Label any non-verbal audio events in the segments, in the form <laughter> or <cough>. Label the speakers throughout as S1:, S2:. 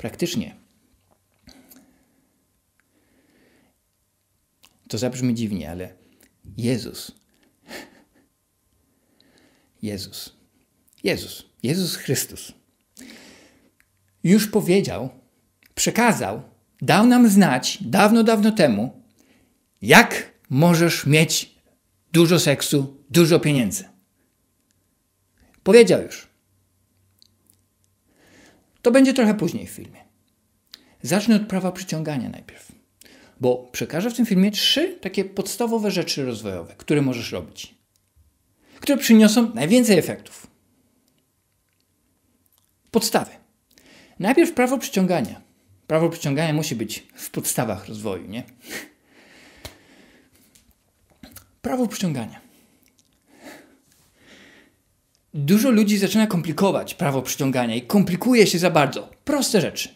S1: praktycznie. To zabrzmi dziwnie, ale Jezus. Jezus. Jezus. Jezus Chrystus. Już powiedział, przekazał, dał nam znać dawno, dawno temu, jak możesz mieć dużo seksu, dużo pieniędzy. Powiedział już. To będzie trochę później w filmie. Zacznę od prawa przyciągania najpierw, bo przekażę w tym filmie trzy takie podstawowe rzeczy rozwojowe, które możesz robić, które przyniosą najwięcej efektów. Podstawy. Najpierw prawo przyciągania. Prawo przyciągania musi być w podstawach rozwoju, nie? Prawo przyciągania. Dużo ludzi zaczyna komplikować prawo przyciągania i komplikuje się za bardzo. Proste rzeczy.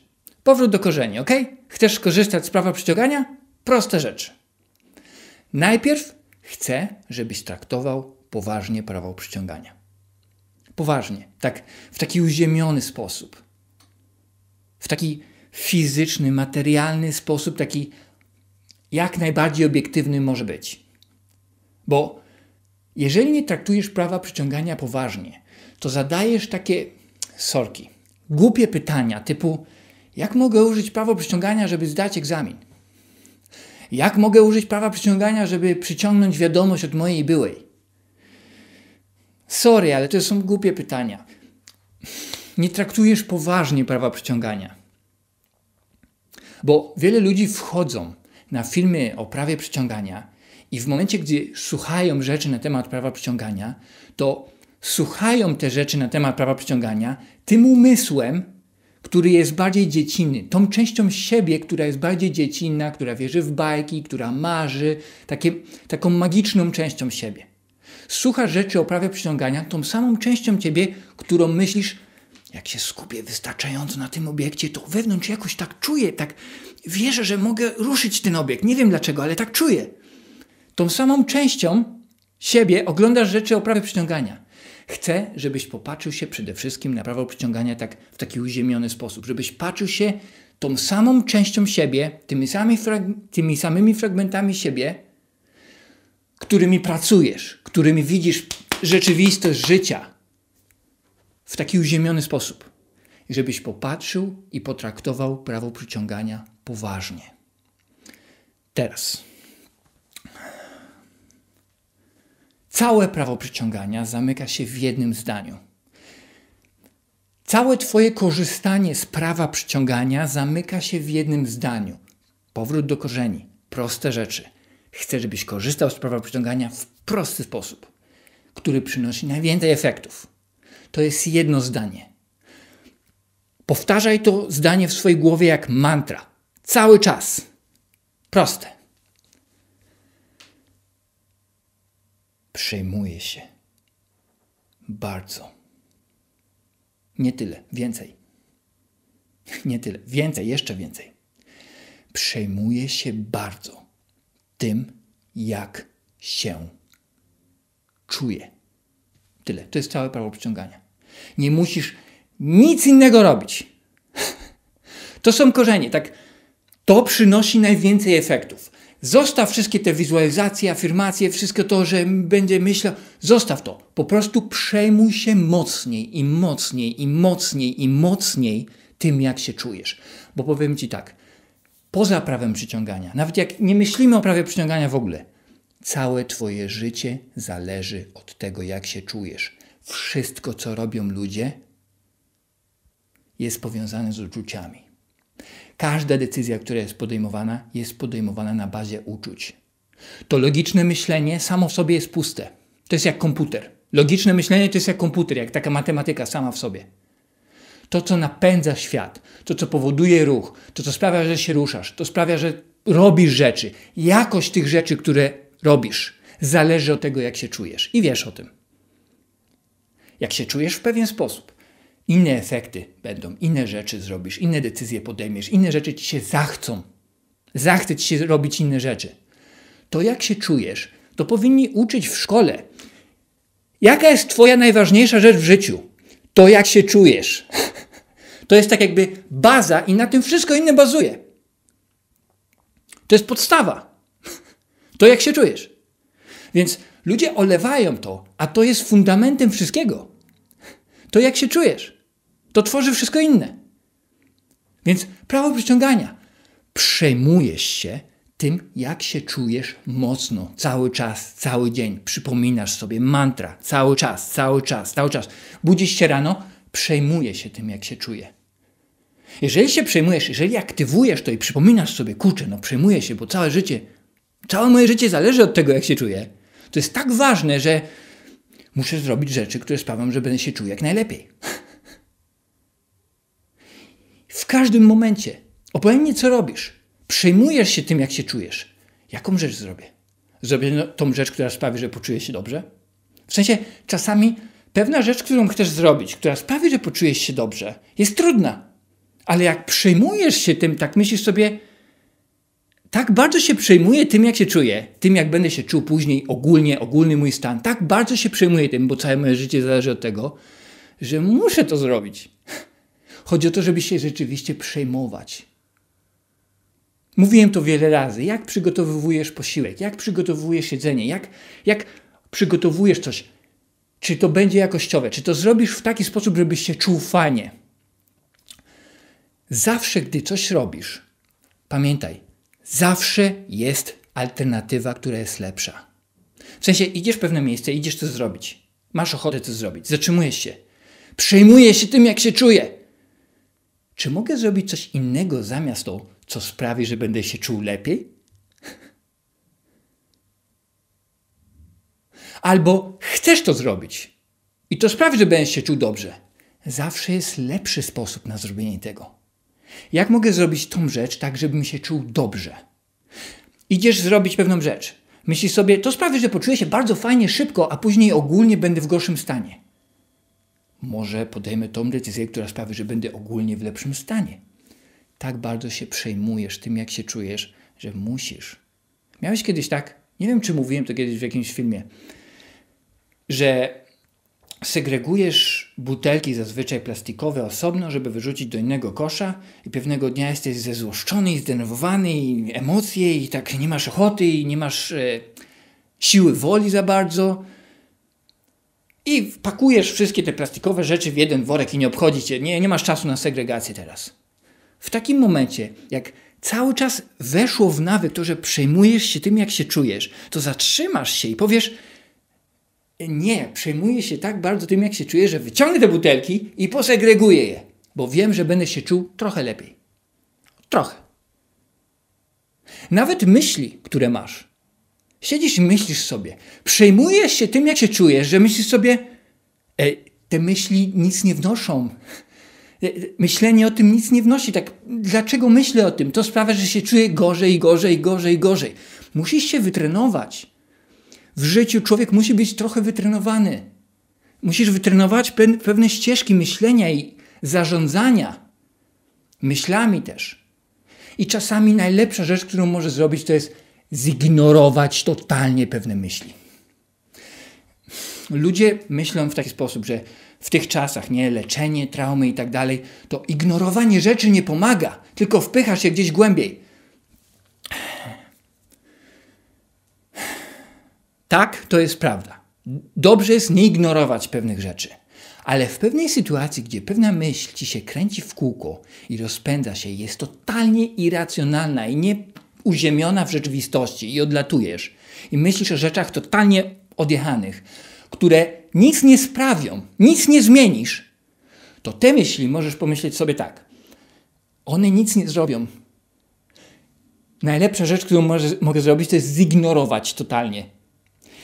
S1: Powrót do korzeni, ok? Chcesz korzystać z prawa przyciągania? Proste rzeczy. Najpierw chcę, żebyś traktował poważnie prawo przyciągania. Poważnie, tak w taki uziemiony sposób. W taki fizyczny, materialny sposób, taki jak najbardziej obiektywny może być. Bo jeżeli nie traktujesz prawa przyciągania poważnie, to zadajesz takie sorki, głupie pytania typu jak mogę użyć prawa przyciągania, żeby zdać egzamin? Jak mogę użyć prawa przyciągania, żeby przyciągnąć wiadomość od mojej byłej? Sorry, ale to są głupie pytania. Nie traktujesz poważnie prawa przyciągania. Bo wiele ludzi wchodzą na filmy o prawie przyciągania i w momencie, gdy słuchają rzeczy na temat prawa przyciągania, to słuchają te rzeczy na temat prawa przyciągania tym umysłem, który jest bardziej dziecinny, tą częścią siebie, która jest bardziej dziecinna, która wierzy w bajki, która marzy, takie, taką magiczną częścią siebie. Słucha rzeczy o prawie przyciągania tą samą częścią ciebie, którą myślisz, jak się skupię wystarczająco na tym obiekcie, to wewnątrz jakoś tak czuję, tak wierzę, że mogę ruszyć ten obiekt. Nie wiem dlaczego, ale tak czuję. Tą samą częścią siebie oglądasz rzeczy o prawie przyciągania. Chcę, żebyś popatrzył się przede wszystkim na prawo przyciągania tak w taki uziemiony sposób, żebyś patrzył się tą samą częścią siebie, tymi, sami tymi samymi fragmentami siebie, którymi pracujesz, którymi widzisz rzeczywistość życia w taki uziemiony sposób. Żebyś popatrzył i potraktował prawo przyciągania poważnie. Teraz. Całe prawo przyciągania zamyka się w jednym zdaniu. Całe Twoje korzystanie z prawa przyciągania zamyka się w jednym zdaniu. Powrót do korzeni. Proste rzeczy. Chcę, żebyś korzystał z prawa przyciągania w prosty sposób, który przynosi najwięcej efektów. To jest jedno zdanie. Powtarzaj to zdanie w swojej głowie jak mantra. Cały czas. Proste. przejmuje się. Bardzo. Nie tyle, więcej. <laughs> Nie tyle, więcej, jeszcze więcej. Przejmuje się bardzo tym, jak się czuje. Tyle. To jest całe prawo przyciągania. Nie musisz nic innego robić. <laughs> To są korzenie, tak? To przynosi najwięcej efektów. Zostaw wszystkie te wizualizacje, afirmacje, wszystko to, że będzie myślał. Zostaw to. Po prostu przejmuj się mocniej i mocniej i mocniej i mocniej tym, jak się czujesz. Bo powiem Ci tak, poza prawem przyciągania, nawet jak nie myślimy o prawie przyciągania w ogóle, całe Twoje życie zależy od tego, jak się czujesz. Wszystko, co robią ludzie, jest powiązane z uczuciami. Każda decyzja, która jest podejmowana, jest podejmowana na bazie uczuć. To logiczne myślenie samo w sobie jest puste. To jest jak komputer. Logiczne myślenie to jest jak komputer, jak taka matematyka sama w sobie. To, co napędza świat, to, co powoduje ruch, to, co sprawia, że się ruszasz, to sprawia, że robisz rzeczy. Jakość tych rzeczy, które robisz, zależy od tego, jak się czujesz. I wiesz o tym. Jak się czujesz w pewien sposób, inne efekty będą, inne rzeczy zrobisz, inne decyzje podejmiesz, inne rzeczy ci się zachcą. Zachce ci się robić inne rzeczy. To jak się czujesz, to powinni uczyć w szkole. Jaka jest Twoja najważniejsza rzecz w życiu? To jak się czujesz. <laughs> To jest tak jakby baza i na tym wszystko inne bazuje. To jest podstawa. <laughs> To jak się czujesz. Więc ludzie olewają to, a to jest fundamentem wszystkiego. To jak się czujesz to tworzy wszystko inne. Więc prawo przyciągania. Przejmujesz się tym, jak się czujesz mocno, cały czas, cały dzień. Przypominasz sobie mantra, cały czas, cały czas, cały czas. Budzisz się rano, przejmujesz się tym, jak się czuję. Jeżeli się przejmujesz, jeżeli aktywujesz to i przypominasz sobie, kurczę, no przejmuję się, bo całe życie, całe moje życie zależy od tego, jak się czuję. To jest tak ważne, że muszę zrobić rzeczy, które sprawią, że będę się czuł jak najlepiej. W każdym momencie. Opowiem mnie, co robisz. Przejmujesz się tym, jak się czujesz. Jaką rzecz zrobię? Zrobię no, tą rzecz, która sprawi, że poczuję się dobrze? W sensie, czasami pewna rzecz, którą chcesz zrobić, która sprawi, że poczujesz się dobrze, jest trudna. Ale jak przejmujesz się tym, tak myślisz sobie, tak bardzo się przejmuję tym, jak się czuję, tym, jak będę się czuł później, ogólnie, ogólny mój stan. Tak bardzo się przejmuję tym, bo całe moje życie zależy od tego, że muszę to zrobić. Chodzi o to, żeby się rzeczywiście przejmować. Mówiłem to wiele razy. Jak przygotowujesz posiłek? Jak przygotowujesz jedzenie? Jak, jak przygotowujesz coś? Czy to będzie jakościowe? Czy to zrobisz w taki sposób, żebyś się czuł fajnie? Zawsze, gdy coś robisz, pamiętaj, zawsze jest alternatywa, która jest lepsza. W sensie idziesz w pewne miejsce, idziesz to zrobić. Masz ochotę to zrobić, zatrzymujesz się. Przejmujesz się tym, jak się czuję. Czy mogę zrobić coś innego zamiast to, co sprawi, że będę się czuł lepiej? <laughs> Albo chcesz to zrobić i to sprawi, że będziesz się czuł dobrze. Zawsze jest lepszy sposób na zrobienie tego. Jak mogę zrobić tą rzecz tak, żebym się czuł dobrze? Idziesz zrobić pewną rzecz. Myślisz sobie, to sprawi, że poczuję się bardzo fajnie szybko, a później ogólnie będę w gorszym stanie może podejmę tą decyzję, która sprawi, że będę ogólnie w lepszym stanie. Tak bardzo się przejmujesz tym, jak się czujesz, że musisz. Miałeś kiedyś tak, nie wiem czy mówiłem to kiedyś w jakimś filmie, że segregujesz butelki zazwyczaj plastikowe osobno, żeby wyrzucić do innego kosza i pewnego dnia jesteś zezłoszczony i zdenerwowany i emocje i tak nie masz ochoty i nie masz e, siły woli za bardzo i pakujesz wszystkie te plastikowe rzeczy w jeden worek i nie obchodzi cię. Nie, nie masz czasu na segregację teraz. W takim momencie, jak cały czas weszło w nawyk to, że przejmujesz się tym, jak się czujesz, to zatrzymasz się i powiesz, nie, przejmuję się tak bardzo tym, jak się czuję, że wyciągnę te butelki i posegreguję je, bo wiem, że będę się czuł trochę lepiej. Trochę. Nawet myśli, które masz, Siedzisz i myślisz sobie. Przejmujesz się tym, jak się czujesz, że myślisz sobie, e, te myśli nic nie wnoszą. E, myślenie o tym nic nie wnosi. Tak, dlaczego myślę o tym? To sprawia, że się czuję gorzej, gorzej, gorzej, gorzej. Musisz się wytrenować. W życiu człowiek musi być trochę wytrenowany. Musisz wytrenować pewne ścieżki myślenia i zarządzania myślami też. I czasami najlepsza rzecz, którą możesz zrobić, to jest zignorować totalnie pewne myśli. Ludzie myślą w taki sposób, że w tych czasach, nie, leczenie, traumy i tak dalej, to ignorowanie rzeczy nie pomaga, tylko wpychasz się gdzieś głębiej. Tak, to jest prawda. Dobrze jest nie ignorować pewnych rzeczy. Ale w pewnej sytuacji, gdzie pewna myśl ci się kręci w kółko i rozpędza się, jest totalnie irracjonalna i nie uziemiona w rzeczywistości i odlatujesz. I myślisz o rzeczach totalnie odjechanych, które nic nie sprawią, nic nie zmienisz, to te myśli możesz pomyśleć sobie tak. One nic nie zrobią. Najlepsza rzecz, którą może, mogę zrobić, to jest zignorować totalnie.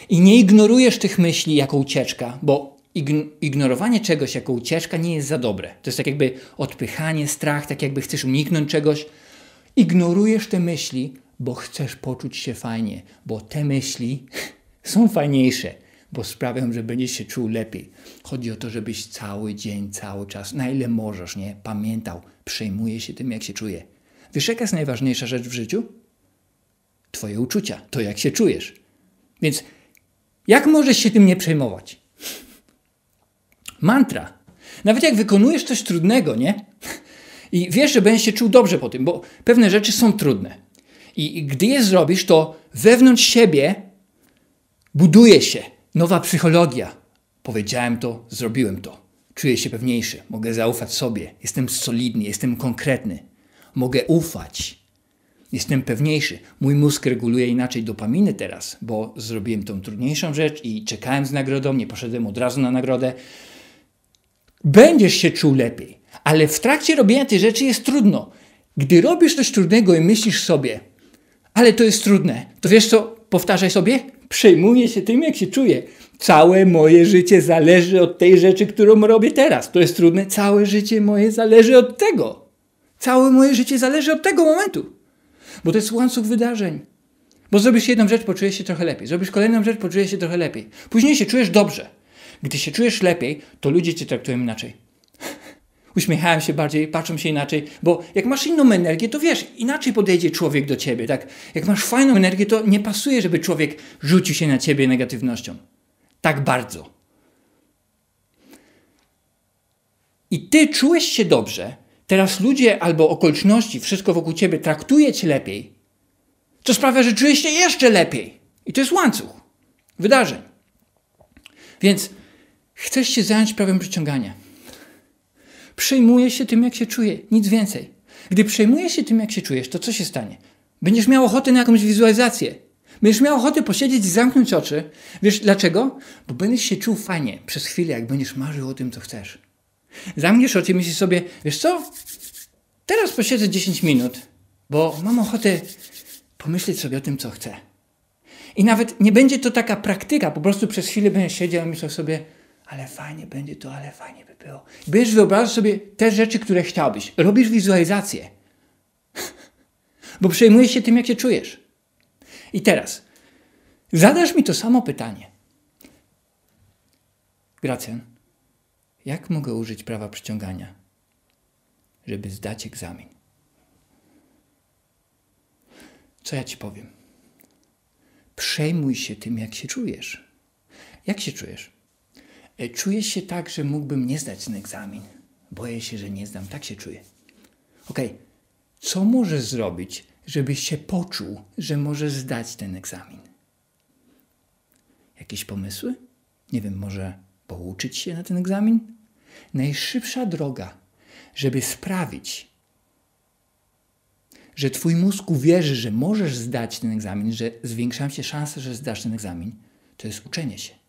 S1: I nie ignorujesz tych myśli jako ucieczka, bo ign ignorowanie czegoś jako ucieczka nie jest za dobre. To jest tak jakby odpychanie, strach, tak jakby chcesz uniknąć czegoś. Ignorujesz te myśli, bo chcesz poczuć się fajnie, bo te myśli <laughs> są fajniejsze, bo sprawią, że będziesz się czuł lepiej. Chodzi o to, żebyś cały dzień, cały czas, na ile możesz, nie, pamiętał, przejmuje się tym, jak się czuje. Wiesz, jaka jest najważniejsza rzecz w życiu? Twoje uczucia, to jak się czujesz. Więc jak możesz się tym nie przejmować? Mantra. Nawet jak wykonujesz coś trudnego, nie? I wiesz, że będziesz się czuł dobrze po tym, bo pewne rzeczy są trudne. I, i gdy je zrobisz, to wewnątrz siebie buduje się nowa psychologia. Powiedziałem to, zrobiłem to. Czuję się pewniejszy, mogę zaufać sobie, jestem solidny, jestem konkretny, mogę ufać, jestem pewniejszy. Mój mózg reguluje inaczej dopaminy teraz, bo zrobiłem tą trudniejszą rzecz i czekałem z nagrodą, nie poszedłem od razu na nagrodę. Będziesz się czuł lepiej. Ale w trakcie robienia tej rzeczy jest trudno. Gdy robisz coś trudnego i myślisz sobie, ale to jest trudne, to wiesz co, powtarzaj sobie, przejmuję się tym, jak się czuję. Całe moje życie zależy od tej rzeczy, którą robię teraz. To jest trudne. Całe życie moje zależy od tego. Całe moje życie zależy od tego momentu. Bo to jest łańcuch wydarzeń. Bo zrobisz jedną rzecz, poczujesz się trochę lepiej. Zrobisz kolejną rzecz, poczujesz się trochę lepiej. Później się czujesz dobrze. Gdy się czujesz lepiej, to ludzie cię traktują inaczej. Uśmiechałem się bardziej, patrzą się inaczej, bo jak masz inną energię, to wiesz, inaczej podejdzie człowiek do ciebie, tak? Jak masz fajną energię, to nie pasuje, żeby człowiek rzucił się na ciebie negatywnością. Tak bardzo. I ty czułeś się dobrze, teraz ludzie albo okoliczności, wszystko wokół ciebie traktuje cię lepiej, co sprawia, że czujesz się jeszcze lepiej. I to jest łańcuch wydarzeń. Więc chcesz się zająć prawem przyciągania przejmuje się tym, jak się czuje, nic więcej. Gdy przejmujesz się tym, jak się czujesz, to co się stanie? Będziesz miał ochotę na jakąś wizualizację. Będziesz miał ochotę posiedzieć i zamknąć oczy. Wiesz dlaczego? Bo będziesz się czuł fajnie przez chwilę, jak będziesz marzył o tym, co chcesz. Zamkniesz oczy i myślisz sobie, wiesz co? Teraz posiedzę 10 minut, bo mam ochotę pomyśleć sobie o tym, co chcę. I nawet nie będzie to taka praktyka, po prostu przez chwilę będziesz siedział i myślał sobie, ale fajnie będzie to, ale fajnie by było. Będziesz wyobrażać sobie te rzeczy, które chciałbyś. Robisz wizualizację, <laughs> bo przejmujesz się tym, jak się czujesz. I teraz zadasz mi to samo pytanie. Gracjan, jak mogę użyć prawa przyciągania, żeby zdać egzamin? Co ja ci powiem? Przejmuj się tym, jak się czujesz. Jak się czujesz? E, czuję się tak, że mógłbym nie zdać ten egzamin. Boję się, że nie zdam. Tak się czuję. Okej, okay. co możesz zrobić, żebyś się poczuł, że możesz zdać ten egzamin? Jakieś pomysły? Nie wiem, może pouczyć się na ten egzamin? Najszybsza droga, żeby sprawić, że twój mózg uwierzy, że możesz zdać ten egzamin, że zwiększają się szanse, że zdasz ten egzamin, to jest uczenie się.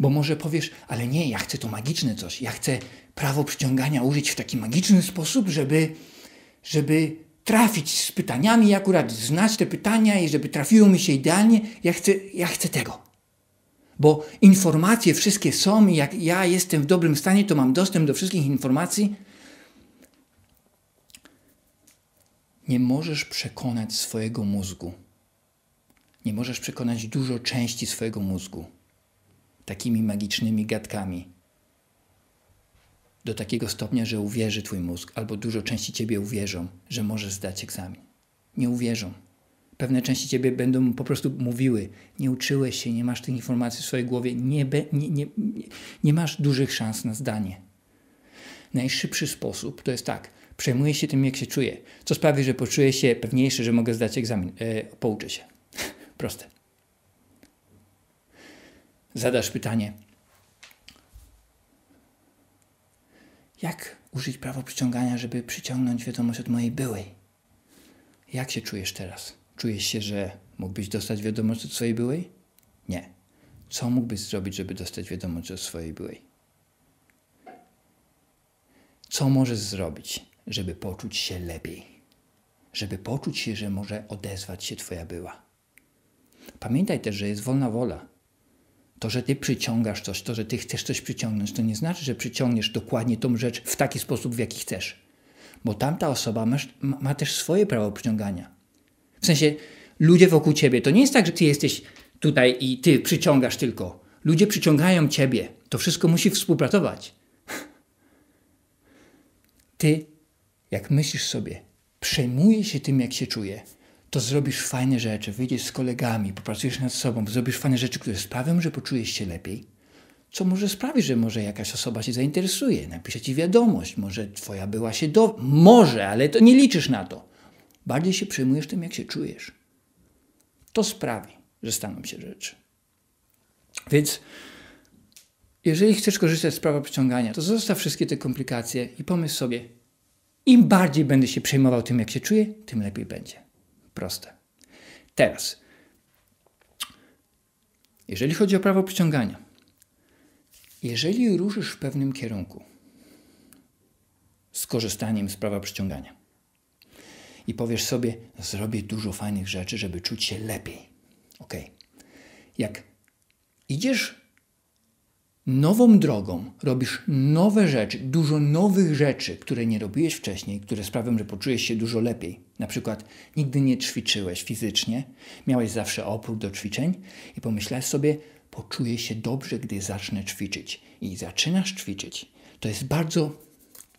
S1: Bo może powiesz, ale nie, ja chcę to magiczne coś, ja chcę prawo przyciągania użyć w taki magiczny sposób, żeby, żeby trafić z pytaniami, akurat znać te pytania i żeby trafiło mi się idealnie, ja chcę, ja chcę tego bo informacje wszystkie są i jak ja jestem w dobrym stanie, to mam dostęp do wszystkich informacji. Nie możesz przekonać swojego mózgu. Nie możesz przekonać dużo części swojego mózgu takimi magicznymi gadkami. Do takiego stopnia, że uwierzy twój mózg, albo dużo części ciebie uwierzą, że możesz zdać egzamin. Nie uwierzą. Pewne części ciebie będą po prostu mówiły: Nie uczyłeś się, nie masz tych informacji w swojej głowie, nie, be, nie, nie, nie masz dużych szans na zdanie. Najszybszy sposób to jest tak: przejmuję się tym, jak się czuję, co sprawi, że poczuję się pewniejszy, że mogę zdać egzamin. E, pouczę się. <laughs> Proste zadasz pytanie, jak użyć prawa przyciągania, żeby przyciągnąć wiadomość od mojej byłej? Jak się czujesz teraz? Czujesz się, że mógłbyś dostać wiadomość od swojej byłej? Nie. Co mógłbyś zrobić, żeby dostać wiadomość od swojej byłej? Co możesz zrobić, żeby poczuć się lepiej? Żeby poczuć się, że może odezwać się Twoja była. Pamiętaj też, że jest wolna wola. To, że ty przyciągasz coś, to, że ty chcesz coś przyciągnąć, to nie znaczy, że przyciągniesz dokładnie tą rzecz w taki sposób, w jaki chcesz. Bo tamta osoba masz, ma też swoje prawo przyciągania. W sensie, ludzie wokół ciebie, to nie jest tak, że ty jesteś tutaj i ty przyciągasz tylko. Ludzie przyciągają ciebie. To wszystko musi współpracować. <laughs> Ty, jak myślisz sobie, przejmuje się tym, jak się czuje, to zrobisz fajne rzeczy, wyjdziesz z kolegami, popracujesz nad sobą, zrobisz fajne rzeczy, które sprawią, że poczujesz się lepiej, co może sprawić, że może jakaś osoba się zainteresuje, napisze ci wiadomość, może twoja była się do... Może, ale to nie liczysz na to. Bardziej się przejmujesz tym, jak się czujesz. To sprawi, że staną się rzeczy. Więc jeżeli chcesz korzystać z prawa przyciągania, to zostaw wszystkie te komplikacje i pomyśl sobie, im bardziej będę się przejmował tym, jak się czuję, tym lepiej będzie proste. Teraz, jeżeli chodzi o prawo przyciągania, jeżeli ruszysz w pewnym kierunku z korzystaniem z prawa przyciągania i powiesz sobie, zrobię dużo fajnych rzeczy, żeby czuć się lepiej. Ok. Jak idziesz nową drogą, robisz nowe rzeczy, dużo nowych rzeczy, które nie robiłeś wcześniej, które sprawią, że poczujesz się dużo lepiej. Na przykład nigdy nie ćwiczyłeś fizycznie, miałeś zawsze opór do ćwiczeń i pomyślałeś sobie, poczuję się dobrze, gdy zacznę ćwiczyć. I zaczynasz ćwiczyć. To jest bardzo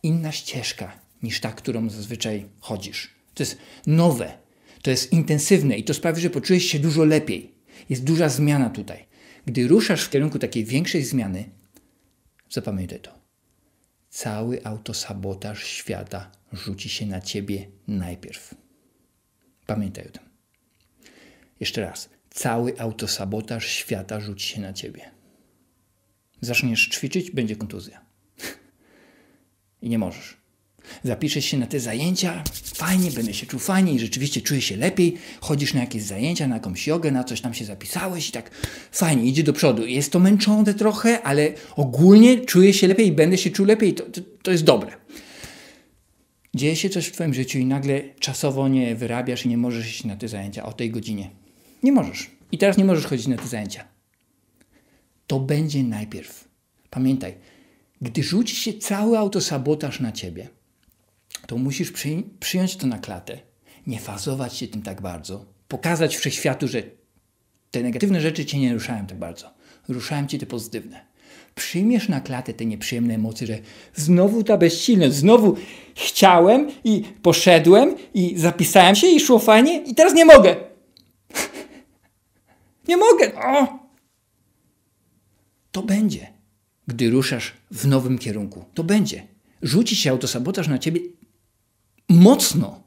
S1: inna ścieżka niż ta, którą zazwyczaj chodzisz. To jest nowe, to jest intensywne i to sprawi, że poczujesz się dużo lepiej. Jest duża zmiana tutaj. Gdy ruszasz w kierunku takiej większej zmiany, zapamiętaj to. Cały autosabotaż świata rzuci się na ciebie najpierw. Pamiętaj o tym. Jeszcze raz. Cały autosabotaż świata rzuci się na ciebie. Zaczniesz ćwiczyć, będzie kontuzja. <laughs> I nie możesz zapiszesz się na te zajęcia, fajnie, będę się czuł fajnie i rzeczywiście czuję się lepiej, chodzisz na jakieś zajęcia, na jakąś jogę, na coś tam się zapisałeś i tak fajnie, idzie do przodu. Jest to męczące trochę, ale ogólnie czuję się lepiej i będę się czuł lepiej, to, to, to jest dobre. Dzieje się coś w Twoim życiu i nagle czasowo nie wyrabiasz i nie możesz iść na te zajęcia o tej godzinie. Nie możesz. I teraz nie możesz chodzić na te zajęcia. To będzie najpierw. Pamiętaj, gdy rzuci się cały autosabotaż na ciebie, to musisz przy, przyjąć to na klatę. Nie fazować się tym tak bardzo. Pokazać wszechświatu, że te negatywne rzeczy cię nie ruszają tak bardzo. Ruszają cię te pozytywne. Przyjmiesz na klatę te nieprzyjemne emocje, że znowu ta bezsilność, znowu chciałem i poszedłem i zapisałem się i szło fajnie i teraz nie mogę. <laughs> nie mogę. O! To będzie, gdy ruszasz w nowym kierunku. To będzie. Rzuci się autosabotaż na ciebie mocno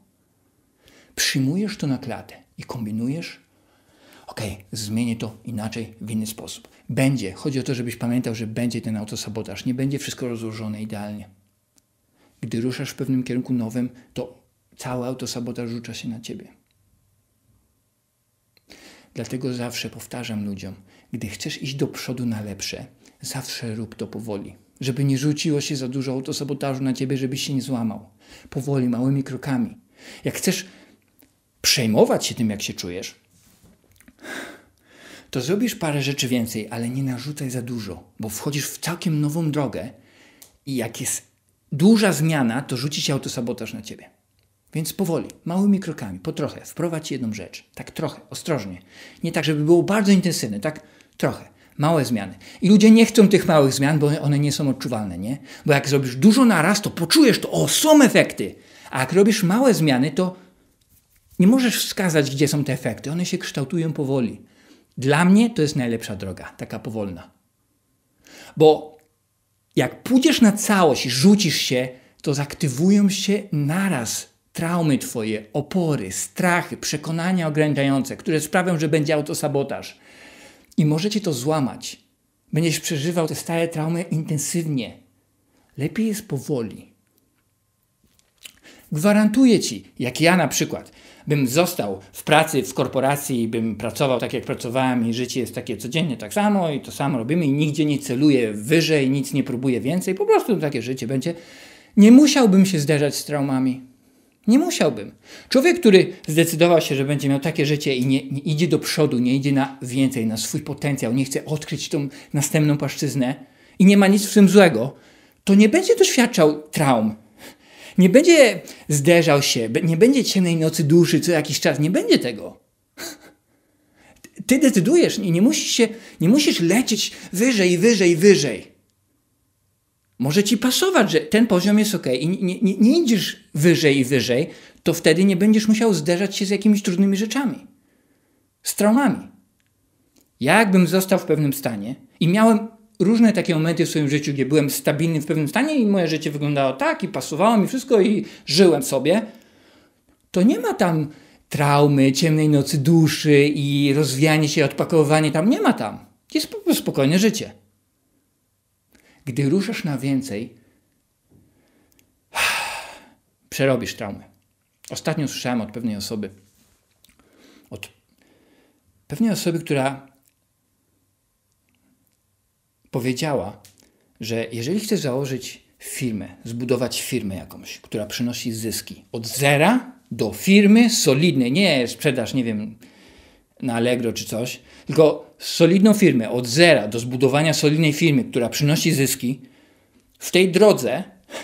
S1: przyjmujesz to na klatę i kombinujesz, okej, zmienię to inaczej, w inny sposób. Będzie. Chodzi o to, żebyś pamiętał, że będzie ten autosabotaż. Nie będzie wszystko rozłożone idealnie. Gdy ruszasz w pewnym kierunku nowym, to cały autosabotaż rzuca się na ciebie. Dlatego zawsze powtarzam ludziom, gdy chcesz iść do przodu na lepsze, zawsze rób to powoli, żeby nie rzuciło się za dużo autosabotażu na ciebie, żebyś się nie złamał. Powoli, małymi krokami. Jak chcesz przejmować się tym, jak się czujesz, to zrobisz parę rzeczy więcej, ale nie narzucaj za dużo, bo wchodzisz w całkiem nową drogę i jak jest duża zmiana, to rzuci się autosabotaż na ciebie. Więc powoli, małymi krokami, po trochę, wprowadź jedną rzecz, tak trochę, ostrożnie. Nie tak, żeby było bardzo intensywne, tak trochę. Małe zmiany. I ludzie nie chcą tych małych zmian, bo one nie są odczuwalne, nie? Bo jak zrobisz dużo naraz, to poczujesz to, o, są efekty. A jak robisz małe zmiany, to nie możesz wskazać, gdzie są te efekty. One się kształtują powoli. Dla mnie to jest najlepsza droga, taka powolna. Bo jak pójdziesz na całość i rzucisz się, to zaktywują się naraz traumy twoje, opory, strachy, przekonania ograniczające, które sprawią, że będzie autosabotaż. I możecie to złamać. Będziesz przeżywał te stare traumy intensywnie. Lepiej jest powoli. Gwarantuję ci, jak ja na przykład, bym został w pracy, w korporacji, bym pracował tak jak pracowałem i życie jest takie codziennie tak samo i to samo robimy i nigdzie nie celuję wyżej, nic nie próbuję więcej, po prostu takie życie będzie. Nie musiałbym się zderzać z traumami. Nie musiałbym. Człowiek, który zdecydował się, że będzie miał takie życie i nie, nie, idzie do przodu, nie idzie na więcej, na swój potencjał, nie chce odkryć tą następną płaszczyznę i nie ma nic w tym złego, to nie będzie doświadczał traum. Nie będzie zderzał się, nie będzie ciemnej nocy duszy co jakiś czas, nie będzie tego. Ty decydujesz i nie musisz, się, nie musisz lecieć wyżej, wyżej, wyżej może ci pasować, że ten poziom jest ok i nie, nie, nie idziesz wyżej i wyżej, to wtedy nie będziesz musiał zderzać się z jakimiś trudnymi rzeczami, z traumami. Ja jakbym został w pewnym stanie i miałem różne takie momenty w swoim życiu, gdzie byłem stabilny w pewnym stanie i moje życie wyglądało tak i pasowało mi wszystko i żyłem sobie, to nie ma tam traumy, ciemnej nocy duszy i rozwijanie się, odpakowywanie tam, nie ma tam. Jest po prostu spokojne życie. Gdy ruszasz na więcej, <sighs> przerobisz traumę. Ostatnio słyszałem od pewnej osoby, od pewnej osoby, która powiedziała, że jeżeli chcesz założyć firmę, zbudować firmę jakąś, która przynosi zyski od zera do firmy solidnej, nie sprzedaż, nie wiem, na Allegro czy coś, tylko solidną firmę od zera do zbudowania solidnej firmy, która przynosi zyski, w tej drodze <laughs>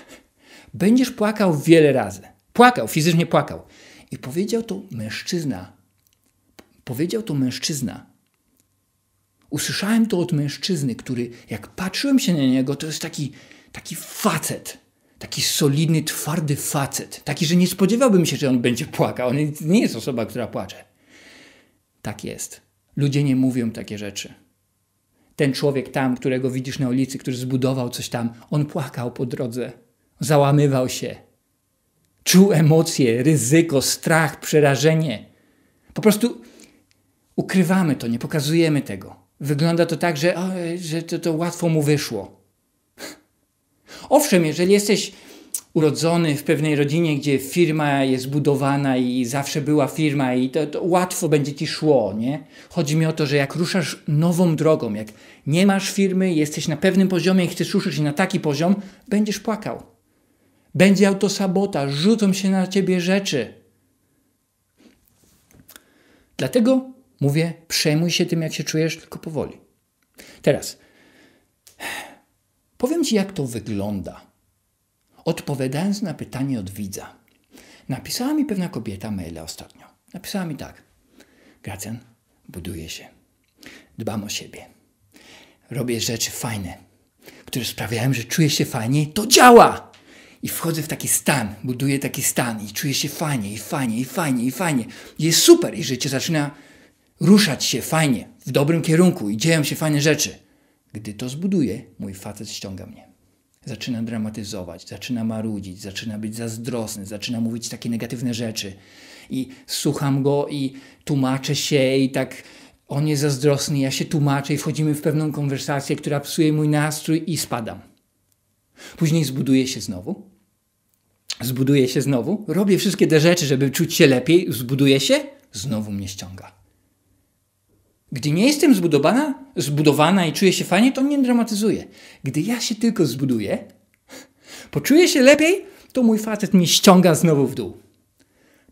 S1: będziesz płakał wiele razy. Płakał, fizycznie płakał. I powiedział to mężczyzna. Powiedział to mężczyzna. Usłyszałem to od mężczyzny, który, jak patrzyłem się na niego, to jest taki, taki facet. Taki solidny, twardy facet. Taki, że nie spodziewałbym się, że on będzie płakał. On nie jest osoba, która płacze. Tak jest. Ludzie nie mówią takie rzeczy. Ten człowiek tam, którego widzisz na ulicy, który zbudował coś tam, on płakał po drodze, załamywał się, czuł emocje, ryzyko, strach, przerażenie. Po prostu ukrywamy to, nie pokazujemy tego. Wygląda to tak, że, o, że to, to łatwo mu wyszło. Owszem, jeżeli jesteś urodzony w pewnej rodzinie, gdzie firma jest budowana i zawsze była firma i to, to, łatwo będzie ci szło, nie? Chodzi mi o to, że jak ruszasz nową drogą, jak nie masz firmy, jesteś na pewnym poziomie i chcesz ruszyć na taki poziom, będziesz płakał. Będzie autosabota, rzucą się na ciebie rzeczy. Dlatego mówię, przejmuj się tym, jak się czujesz, tylko powoli. Teraz, powiem ci, jak to wygląda odpowiadając na pytanie od widza. Napisała mi pewna kobieta maila ostatnio. Napisała mi tak. Gracjan, buduję się. Dbam o siebie. Robię rzeczy fajne, które sprawiają, że czuję się fajnie. To działa! I wchodzę w taki stan, buduję taki stan i czuję się fajnie, i fajnie, i fajnie, i fajnie. jest super i życie zaczyna ruszać się fajnie, w dobrym kierunku i dzieją się fajne rzeczy. Gdy to zbuduję, mój facet ściąga mnie. Zaczyna dramatyzować, zaczyna marudzić, zaczyna być zazdrosny, zaczyna mówić takie negatywne rzeczy. I słucham go i tłumaczę się i tak on jest zazdrosny, ja się tłumaczę i wchodzimy w pewną konwersację, która psuje mój nastrój i spadam. Później zbuduję się znowu. Zbuduję się znowu. Robię wszystkie te rzeczy, żeby czuć się lepiej. Zbuduję się, znowu mnie ściąga. Gdy nie jestem zbudowana, zbudowana i czuję się fajnie, to nie dramatyzuję. Gdy ja się tylko zbuduję, <laughs> poczuję się lepiej, to mój facet mnie ściąga znowu w dół.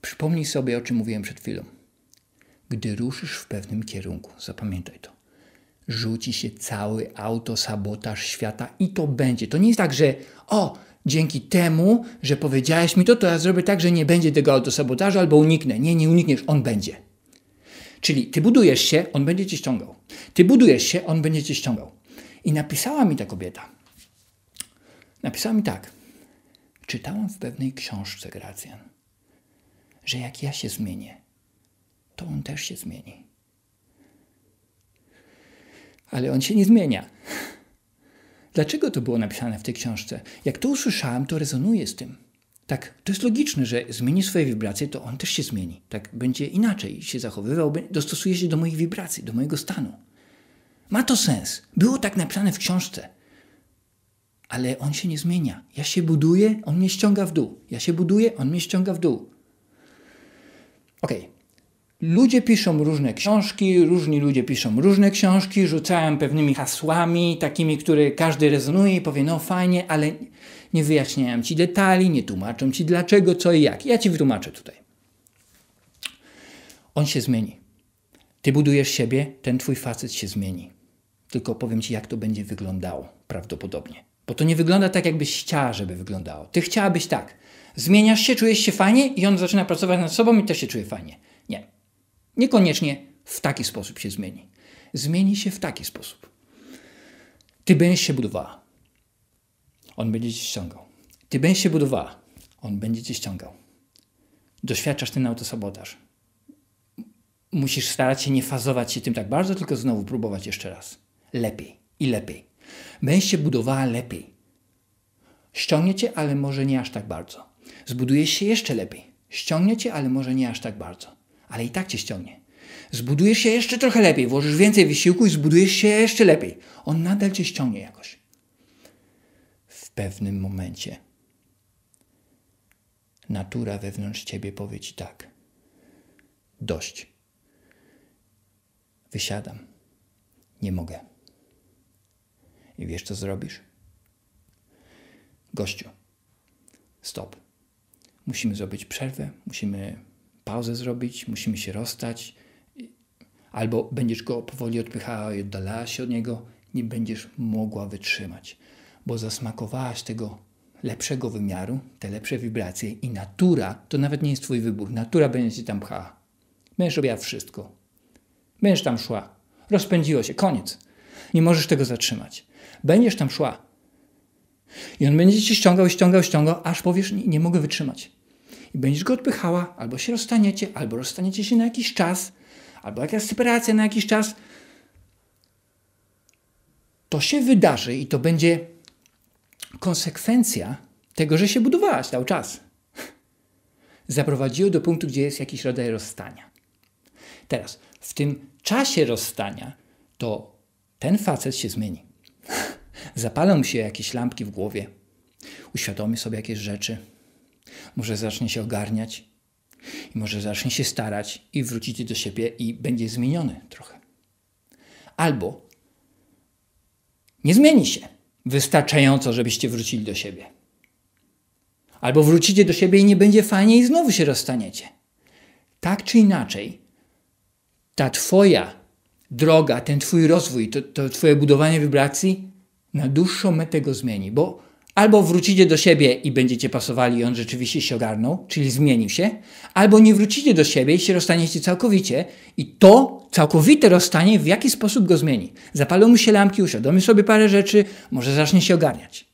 S1: Przypomnij sobie, o czym mówiłem przed chwilą. Gdy ruszysz w pewnym kierunku, zapamiętaj to, rzuci się cały autosabotaż świata i to będzie. To nie jest tak, że o, dzięki temu, że powiedziałeś mi to, to ja zrobię tak, że nie będzie tego autosabotażu albo uniknę. Nie, nie unikniesz, on będzie. Czyli ty budujesz się, on będzie cię ściągał. Ty budujesz się, on będzie cię ściągał. I napisała mi ta kobieta. Napisała mi tak. Czytałam w pewnej książce, Gracjan, że jak ja się zmienię, to on też się zmieni. Ale on się nie zmienia. Dlaczego to było napisane w tej książce? Jak to usłyszałam, to rezonuje z tym. Tak, to jest logiczne, że zmieni swoje wibracje, to on też się zmieni. Tak, będzie inaczej się zachowywał, dostosuje się do moich wibracji, do mojego stanu. Ma to sens. Było tak napisane w książce. Ale on się nie zmienia. Ja się buduję, on mnie ściąga w dół. Ja się buduję, on mnie ściąga w dół. Okej. Okay. Ludzie piszą różne książki, różni ludzie piszą różne książki, Rzucałem pewnymi hasłami, takimi, które każdy rezonuje i powie, no fajnie, ale nie wyjaśniają ci detali, nie tłumaczą ci dlaczego, co i jak. Ja ci wytłumaczę tutaj. On się zmieni. Ty budujesz siebie, ten twój facet się zmieni. Tylko powiem ci, jak to będzie wyglądało prawdopodobnie. Bo to nie wygląda tak, jakbyś chciała, żeby wyglądało. Ty chciałabyś tak. Zmieniasz się, czujesz się fajnie i on zaczyna pracować nad sobą i też się czuje fajnie. Nie. Niekoniecznie w taki sposób się zmieni. Zmieni się w taki sposób. Ty będziesz się budowała. On będzie cię ściągał. Ty będziesz się budowała. On będzie cię ściągał. Doświadczasz ten autosabotaż. Musisz starać się nie fazować się tym tak bardzo, tylko znowu próbować jeszcze raz. Lepiej i lepiej. Będziesz się budowała lepiej. Ściągnie cię, ale może nie aż tak bardzo. Zbudujesz się jeszcze lepiej. Ściągnie cię, ale może nie aż tak bardzo. Ale i tak cię ściągnie. Zbudujesz się jeszcze trochę lepiej, włożysz więcej wysiłku i zbudujesz się jeszcze lepiej. On nadal cię ściągnie jakoś pewnym momencie natura wewnątrz ciebie powie ci tak: dość. Wysiadam. Nie mogę. I wiesz, co zrobisz? Gościu, stop. Musimy zrobić przerwę, musimy pauzę zrobić, musimy się rozstać. Albo będziesz go powoli odpychała i oddalała się od niego, nie będziesz mogła wytrzymać bo zasmakowałaś tego lepszego wymiaru, te lepsze wibracje i natura, to nawet nie jest twój wybór, natura będzie ci tam pchała. Będziesz robiła wszystko. Będziesz tam szła. Rozpędziło się, koniec. Nie możesz tego zatrzymać. Będziesz tam szła. I on będzie Cię ściągał, ściągał, ściągał, aż powiesz, nie, nie mogę wytrzymać. I będziesz go odpychała, albo się rozstaniecie, albo rozstaniecie się na jakiś czas, albo jakaś separacja na jakiś czas. To się wydarzy i to będzie konsekwencja tego, że się budowałaś cały czas, zaprowadziło do punktu, gdzie jest jakiś rodzaj rozstania. Teraz, w tym czasie rozstania, to ten facet się zmieni. Zapalą się jakieś lampki w głowie, uświadomi sobie jakieś rzeczy, może zacznie się ogarniać i może zacznie się starać i wrócić do siebie i będzie zmieniony trochę. Albo nie zmieni się wystarczająco, żebyście wrócili do siebie. Albo wrócicie do siebie i nie będzie fajnie i znowu się rozstaniecie. Tak czy inaczej, ta Twoja droga, ten Twój rozwój, to, to Twoje budowanie wibracji na dłuższą metę go zmieni, bo Albo wrócicie do siebie i będziecie pasowali i on rzeczywiście się ogarnął, czyli zmienił się, albo nie wrócicie do siebie i się rozstaniecie całkowicie i to całkowite rozstanie w jaki sposób go zmieni. Zapalą mu się lampki, uświadomi sobie parę rzeczy, może zacznie się ogarniać.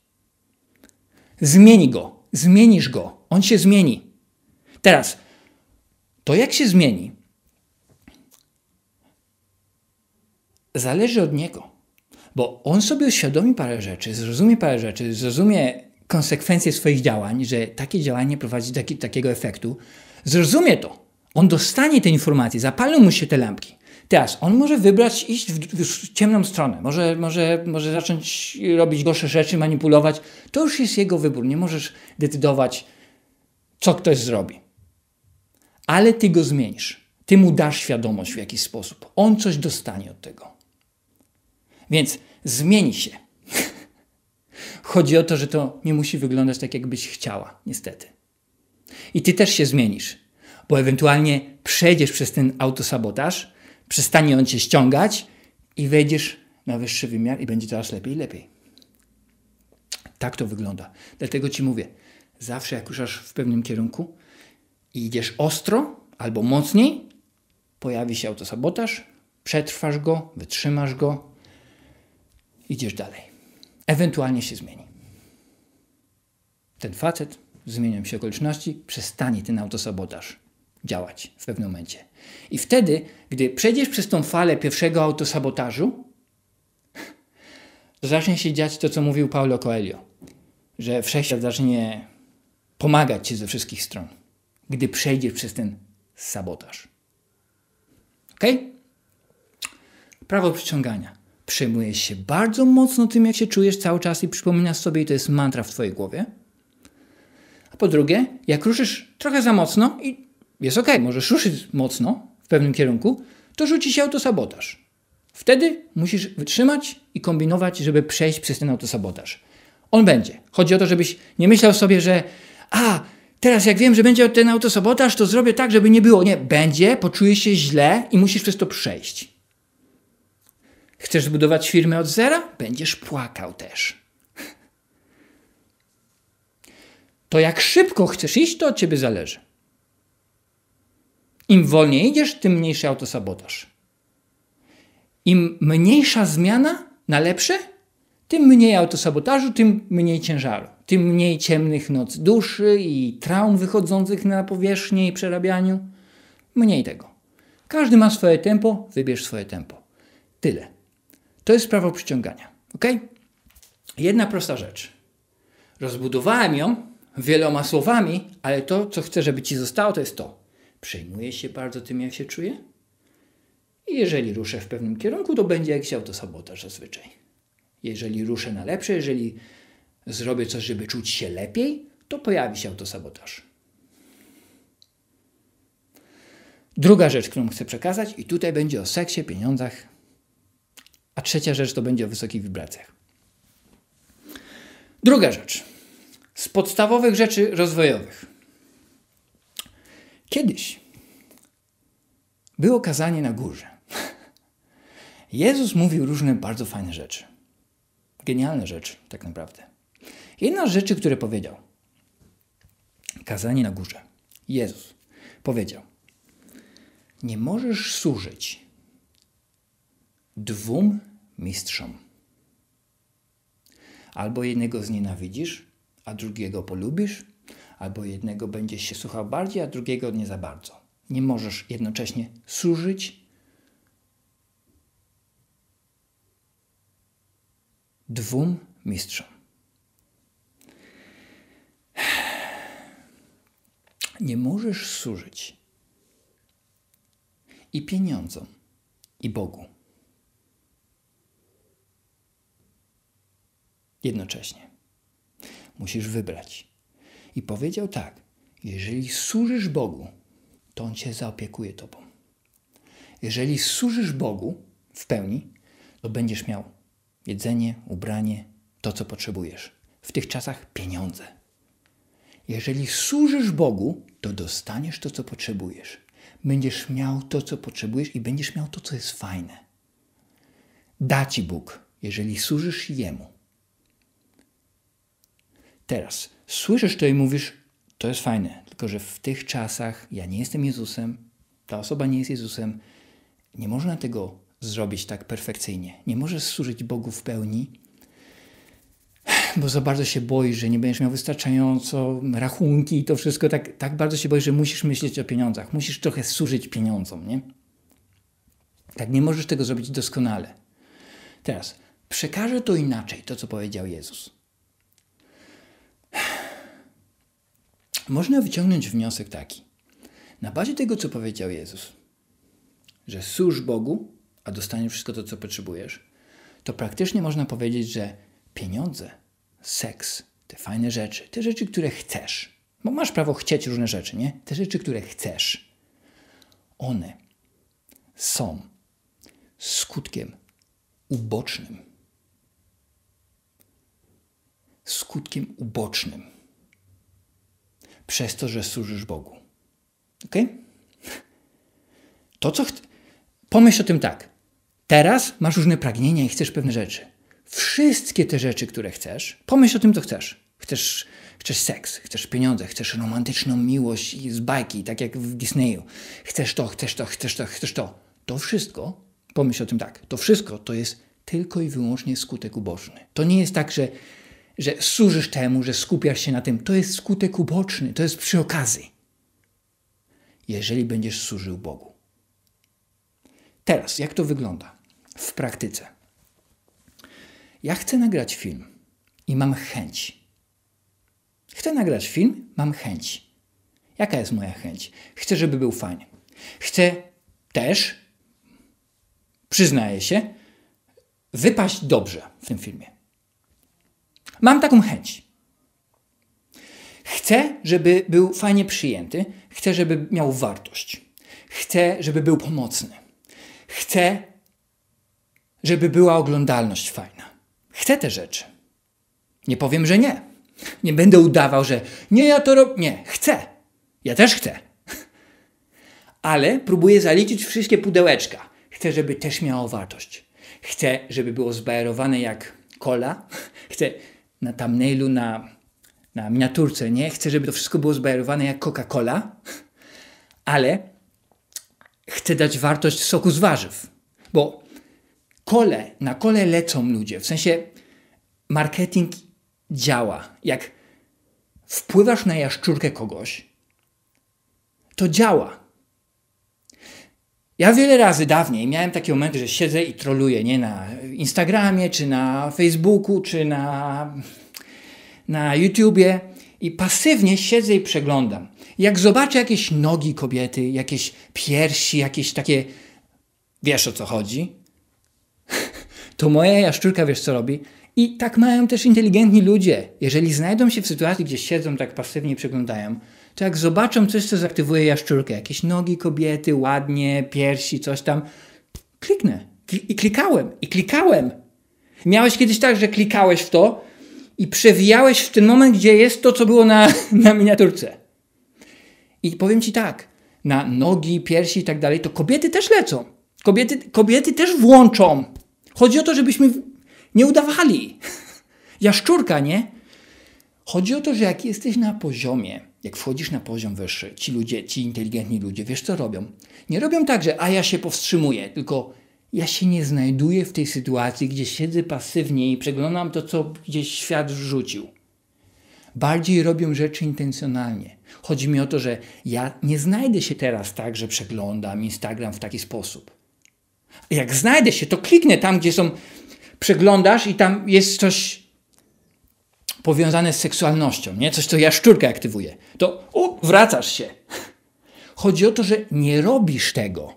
S1: Zmieni go, zmienisz go, on się zmieni. Teraz, to jak się zmieni, zależy od niego bo on sobie uświadomi parę rzeczy, zrozumie parę rzeczy, zrozumie konsekwencje swoich działań, że takie działanie prowadzi do taki, takiego efektu, zrozumie to. On dostanie te informacje, zapalą mu się te lampki. Teraz on może wybrać iść w, w ciemną stronę, może, może, może zacząć robić gorsze rzeczy, manipulować. To już jest jego wybór. Nie możesz decydować, co ktoś zrobi. Ale ty go zmienisz. Ty mu dasz świadomość w jakiś sposób. On coś dostanie od tego. Więc zmieni się. <laughs> Chodzi o to, że to nie musi wyglądać tak, jakbyś chciała, niestety. I ty też się zmienisz, bo ewentualnie przejdziesz przez ten autosabotaż, przestanie on cię ściągać i wejdziesz na wyższy wymiar i będzie coraz lepiej i lepiej. Tak to wygląda. Dlatego ci mówię, zawsze jak ruszasz w pewnym kierunku i idziesz ostro albo mocniej, pojawi się autosabotaż, przetrwasz go, wytrzymasz go, idziesz dalej. Ewentualnie się zmieni. Ten facet, zmienią się okoliczności, przestanie ten autosabotaż działać w pewnym momencie. I wtedy, gdy przejdziesz przez tą falę pierwszego autosabotażu, <laughs> zacznie się dziać to, co mówił Paulo Coelho, że wszechświat zacznie pomagać ci ze wszystkich stron, gdy przejdziesz przez ten sabotaż. Ok? Prawo przyciągania. Przejmujesz się bardzo mocno tym, jak się czujesz cały czas i przypominasz sobie, i to jest mantra w Twojej głowie. A po drugie, jak ruszysz trochę za mocno i jest ok, możesz ruszyć mocno w pewnym kierunku, to rzuci się autosabotaż. Wtedy musisz wytrzymać i kombinować, żeby przejść przez ten autosabotaż. On będzie. Chodzi o to, żebyś nie myślał sobie, że a, teraz jak wiem, że będzie ten autosabotaż, to zrobię tak, żeby nie było. Nie, będzie, poczujesz się źle i musisz przez to przejść. Chcesz budować firmę od zera? Będziesz płakał też. To jak szybko chcesz iść, to od ciebie zależy. Im wolniej idziesz, tym mniejszy autosabotaż. Im mniejsza zmiana na lepsze, tym mniej autosabotażu, tym mniej ciężaru, tym mniej ciemnych noc duszy i traum wychodzących na powierzchnię i przerabianiu. Mniej tego. Każdy ma swoje tempo, wybierz swoje tempo. Tyle. To jest prawo przyciągania. Ok? Jedna prosta rzecz. Rozbudowałem ją wieloma słowami, ale to, co chcę, żeby ci zostało, to jest to. Przejmuję się bardzo tym, jak się czuję. I jeżeli ruszę w pewnym kierunku, to będzie jak jakiś sabotaż, zazwyczaj. Jeżeli ruszę na lepsze, jeżeli zrobię coś, żeby czuć się lepiej, to pojawi się autosabotaż. Druga rzecz, którą chcę przekazać, i tutaj będzie o seksie, pieniądzach, a trzecia rzecz to będzie o wysokich wibracjach. Druga rzecz. Z podstawowych rzeczy rozwojowych. Kiedyś było kazanie na górze. Jezus mówił różne bardzo fajne rzeczy. Genialne rzeczy, tak naprawdę. Jedna z rzeczy, które powiedział. Kazanie na górze. Jezus powiedział: Nie możesz służyć dwóm mistrzom. Albo jednego znienawidzisz, a drugiego polubisz, albo jednego będziesz się słuchał bardziej, a drugiego nie za bardzo. Nie możesz jednocześnie służyć dwóm mistrzom. <sighs> Nie możesz służyć i pieniądzom, i Bogu. jednocześnie. Musisz wybrać. I powiedział tak: Jeżeli służysz Bogu, to On cię zaopiekuje tobą. Jeżeli służysz Bogu w pełni, to będziesz miał jedzenie, ubranie, to co potrzebujesz. W tych czasach pieniądze. Jeżeli służysz Bogu, to dostaniesz to, co potrzebujesz. Będziesz miał to, co potrzebujesz i będziesz miał to, co jest fajne. Da ci Bóg, jeżeli służysz Jemu. Teraz słyszysz to i mówisz, to jest fajne, tylko że w tych czasach ja nie jestem Jezusem, ta osoba nie jest Jezusem, nie można tego zrobić tak perfekcyjnie. Nie możesz służyć Bogu w pełni, bo za bardzo się boisz, że nie będziesz miał wystarczająco rachunki i to wszystko. Tak, tak bardzo się boisz, że musisz myśleć o pieniądzach. Musisz trochę służyć pieniądzom, nie? Tak, nie możesz tego zrobić doskonale. Teraz, przekażę to inaczej, to co powiedział Jezus. Można wyciągnąć wniosek taki. Na bazie tego, co powiedział Jezus, że służ Bogu, a dostaniesz wszystko to, co potrzebujesz, to praktycznie można powiedzieć, że pieniądze, seks, te fajne rzeczy, te rzeczy, które chcesz, bo masz prawo chcieć różne rzeczy, nie? Te rzeczy, które chcesz, one są skutkiem ubocznym skutkiem ubocznym. Przez to, że służysz Bogu. Ok? To, co. Ch- Pomyśl o tym tak. Teraz masz różne pragnienia i chcesz pewne rzeczy. Wszystkie te rzeczy, które chcesz, pomyśl o tym, co chcesz. Chcesz, chcesz seks, chcesz pieniądze, chcesz romantyczną miłość z bajki, tak jak w Disneyu. Chcesz to, chcesz to, chcesz to, chcesz to. To wszystko, pomyśl o tym tak, to wszystko to jest tylko i wyłącznie skutek uboczny. To nie jest tak, że że służysz temu, że skupiasz się na tym. To jest skutek uboczny, to jest przy okazji. Jeżeli będziesz służył Bogu. Teraz, jak to wygląda w praktyce? Ja chcę nagrać film i mam chęć. Chcę nagrać film, mam chęć. Jaka jest moja chęć? Chcę, żeby był fajny. Chcę też, przyznaję się, wypaść dobrze w tym filmie. Mam taką chęć. Chcę, żeby był fajnie przyjęty, chcę, żeby miał wartość, chcę, żeby był pomocny, chcę, żeby była oglądalność fajna. Chcę te rzeczy. Nie powiem, że nie. Nie będę udawał, że nie, ja to robię. Nie, chcę. Ja też chcę. <laughs> Ale próbuję zaliczyć wszystkie pudełeczka. Chcę, żeby też miało wartość. Chcę, żeby było zbajerowane jak kola. <laughs> Chcę, na thumbnailu, na, na miniaturce, nie? Chcę, żeby to wszystko było zbajerowane jak Coca-Cola, <laughs> ale chcę dać wartość soku z warzyw, bo kole, na kole lecą ludzie. W sensie marketing działa. Jak wpływasz na jaszczurkę kogoś, to działa. Ja wiele razy dawniej miałem takie momenty, że siedzę i troluję, nie na Instagramie, czy na Facebooku, czy na, na YouTubie i pasywnie siedzę i przeglądam. Jak zobaczę jakieś nogi kobiety, jakieś piersi, jakieś takie, wiesz o co chodzi, <laughs> to moja jaszczurka wiesz co robi. I tak mają też inteligentni ludzie. Jeżeli znajdą się w sytuacji, gdzie siedzą tak pasywnie i przeglądają, to jak zobaczą coś, co zaktywuje jaszczurkę, jakieś nogi kobiety, ładnie, piersi, coś tam, kliknę. I klikałem, i klikałem. Miałeś kiedyś tak, że klikałeś w to i przewijałeś w ten moment, gdzie jest to, co było na, <laughs> na miniaturce. I powiem ci tak, na nogi, piersi i tak dalej, to kobiety też lecą. Kobiety, kobiety też włączą. Chodzi o to, żebyśmy nie udawali. <laughs> Jaszczurka, nie? Chodzi o to, że jak jesteś na poziomie, jak wchodzisz na poziom wyższy, ci ludzie, ci inteligentni ludzie, wiesz co robią? Nie robią tak, że a ja się powstrzymuję, tylko ja się nie znajduję w tej sytuacji, gdzie siedzę pasywnie i przeglądam to, co gdzieś świat rzucił. Bardziej robią rzeczy intencjonalnie. Chodzi mi o to, że ja nie znajdę się teraz tak, że przeglądam Instagram w taki sposób. Jak znajdę się, to kliknę tam, gdzie są. Przeglądasz i tam jest coś powiązane z seksualnością, nie? coś, co jaszczurkę aktywuje, to u, wracasz się. Chodzi o to, że nie robisz tego.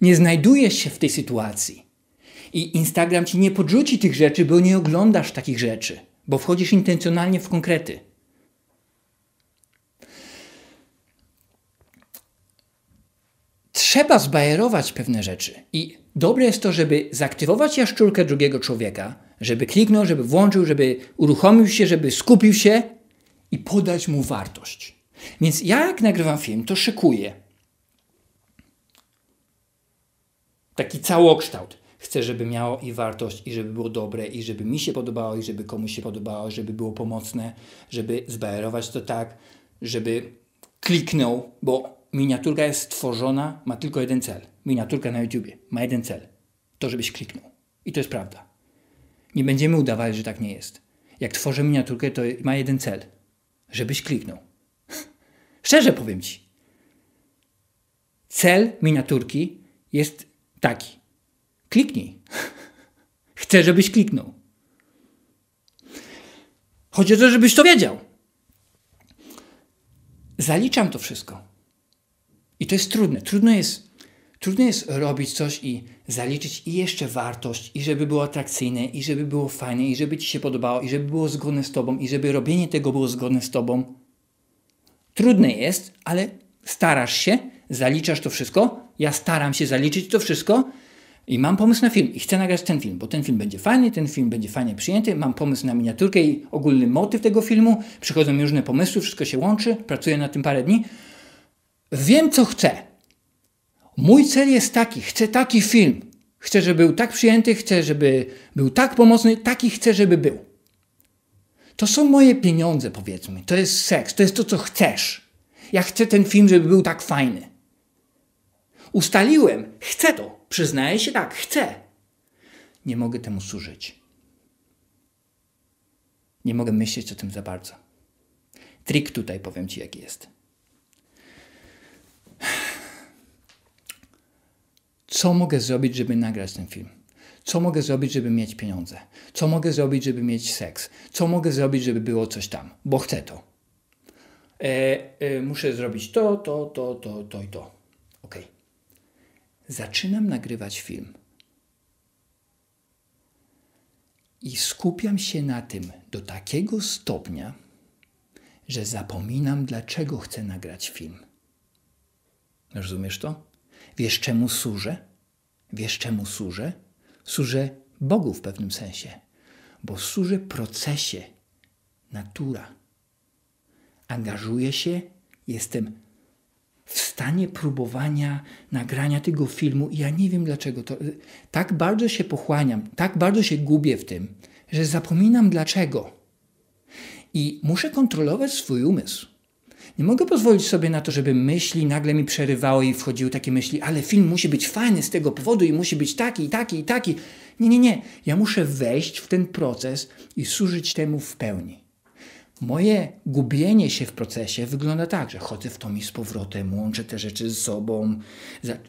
S1: Nie znajdujesz się w tej sytuacji. I Instagram ci nie podrzuci tych rzeczy, bo nie oglądasz takich rzeczy, bo wchodzisz intencjonalnie w konkrety. Trzeba zbajerować pewne rzeczy. I dobre jest to, żeby zaktywować jaszczurkę drugiego człowieka, żeby kliknął, żeby włączył, żeby uruchomił się, żeby skupił się i podać mu wartość. Więc ja jak nagrywam film, to szykuję. Taki całokształt. Chcę, żeby miało i wartość, i żeby było dobre, i żeby mi się podobało, i żeby komuś się podobało, żeby było pomocne, żeby zbajerować to tak, żeby kliknął, bo miniaturka jest stworzona, ma tylko jeden cel. Miniaturka na YouTubie ma jeden cel. To, żebyś kliknął. I to jest prawda. Nie będziemy udawać, że tak nie jest. Jak tworzę miniaturkę, to ma jeden cel. Żebyś kliknął. <laughs> Szczerze powiem Ci. Cel miniaturki jest taki. Kliknij. <laughs> Chcę, żebyś kliknął. Chodzi o to, żebyś to wiedział. Zaliczam to wszystko. I to jest trudne. Trudno jest, trudno jest robić coś i zaliczyć i jeszcze wartość, i żeby było atrakcyjne, i żeby było fajne, i żeby Ci się podobało, i żeby było zgodne z Tobą, i żeby robienie tego było zgodne z Tobą. Trudne jest, ale starasz się, zaliczasz to wszystko. Ja staram się zaliczyć to wszystko i mam pomysł na film i chcę nagrać ten film, bo ten film będzie fajny, ten film będzie fajnie przyjęty, mam pomysł na miniaturkę i ogólny motyw tego filmu, przychodzą mi różne pomysły, wszystko się łączy, pracuję na tym parę dni. Wiem, co chcę, Mój cel jest taki, chcę taki film. Chcę, żeby był tak przyjęty, chcę, żeby był tak pomocny, taki chcę, żeby był. To są moje pieniądze, powiedzmy. To jest seks, to jest to, co chcesz. Ja chcę ten film, żeby był tak fajny. Ustaliłem, chcę to, przyznaję się tak, chcę. Nie mogę temu służyć. Nie mogę myśleć o tym za bardzo. Trik tutaj powiem Ci, jaki jest co mogę zrobić, żeby nagrać ten film? Co mogę zrobić, żeby mieć pieniądze? Co mogę zrobić, żeby mieć seks? Co mogę zrobić, żeby było coś tam? Bo chcę to. E, e, muszę zrobić to, to, to, to, to i to. Ok. Zaczynam nagrywać film. I skupiam się na tym do takiego stopnia, że zapominam, dlaczego chcę nagrać film. Rozumiesz to? Wiesz czemu służę? Wiesz czemu służę? Służę Bogu w pewnym sensie, bo służę procesie, natura. Angażuję się, jestem w stanie próbowania nagrania tego filmu i ja nie wiem dlaczego to. Tak bardzo się pochłaniam, tak bardzo się gubię w tym, że zapominam dlaczego. I muszę kontrolować swój umysł. Nie mogę pozwolić sobie na to, żeby myśli nagle mi przerywały i wchodziły takie myśli, ale film musi być fajny z tego powodu i musi być taki, i taki, i taki. Nie, nie, nie. Ja muszę wejść w ten proces i służyć temu w pełni. Moje gubienie się w procesie wygląda tak, że chodzę w to mi z powrotem, łączę te rzeczy ze sobą,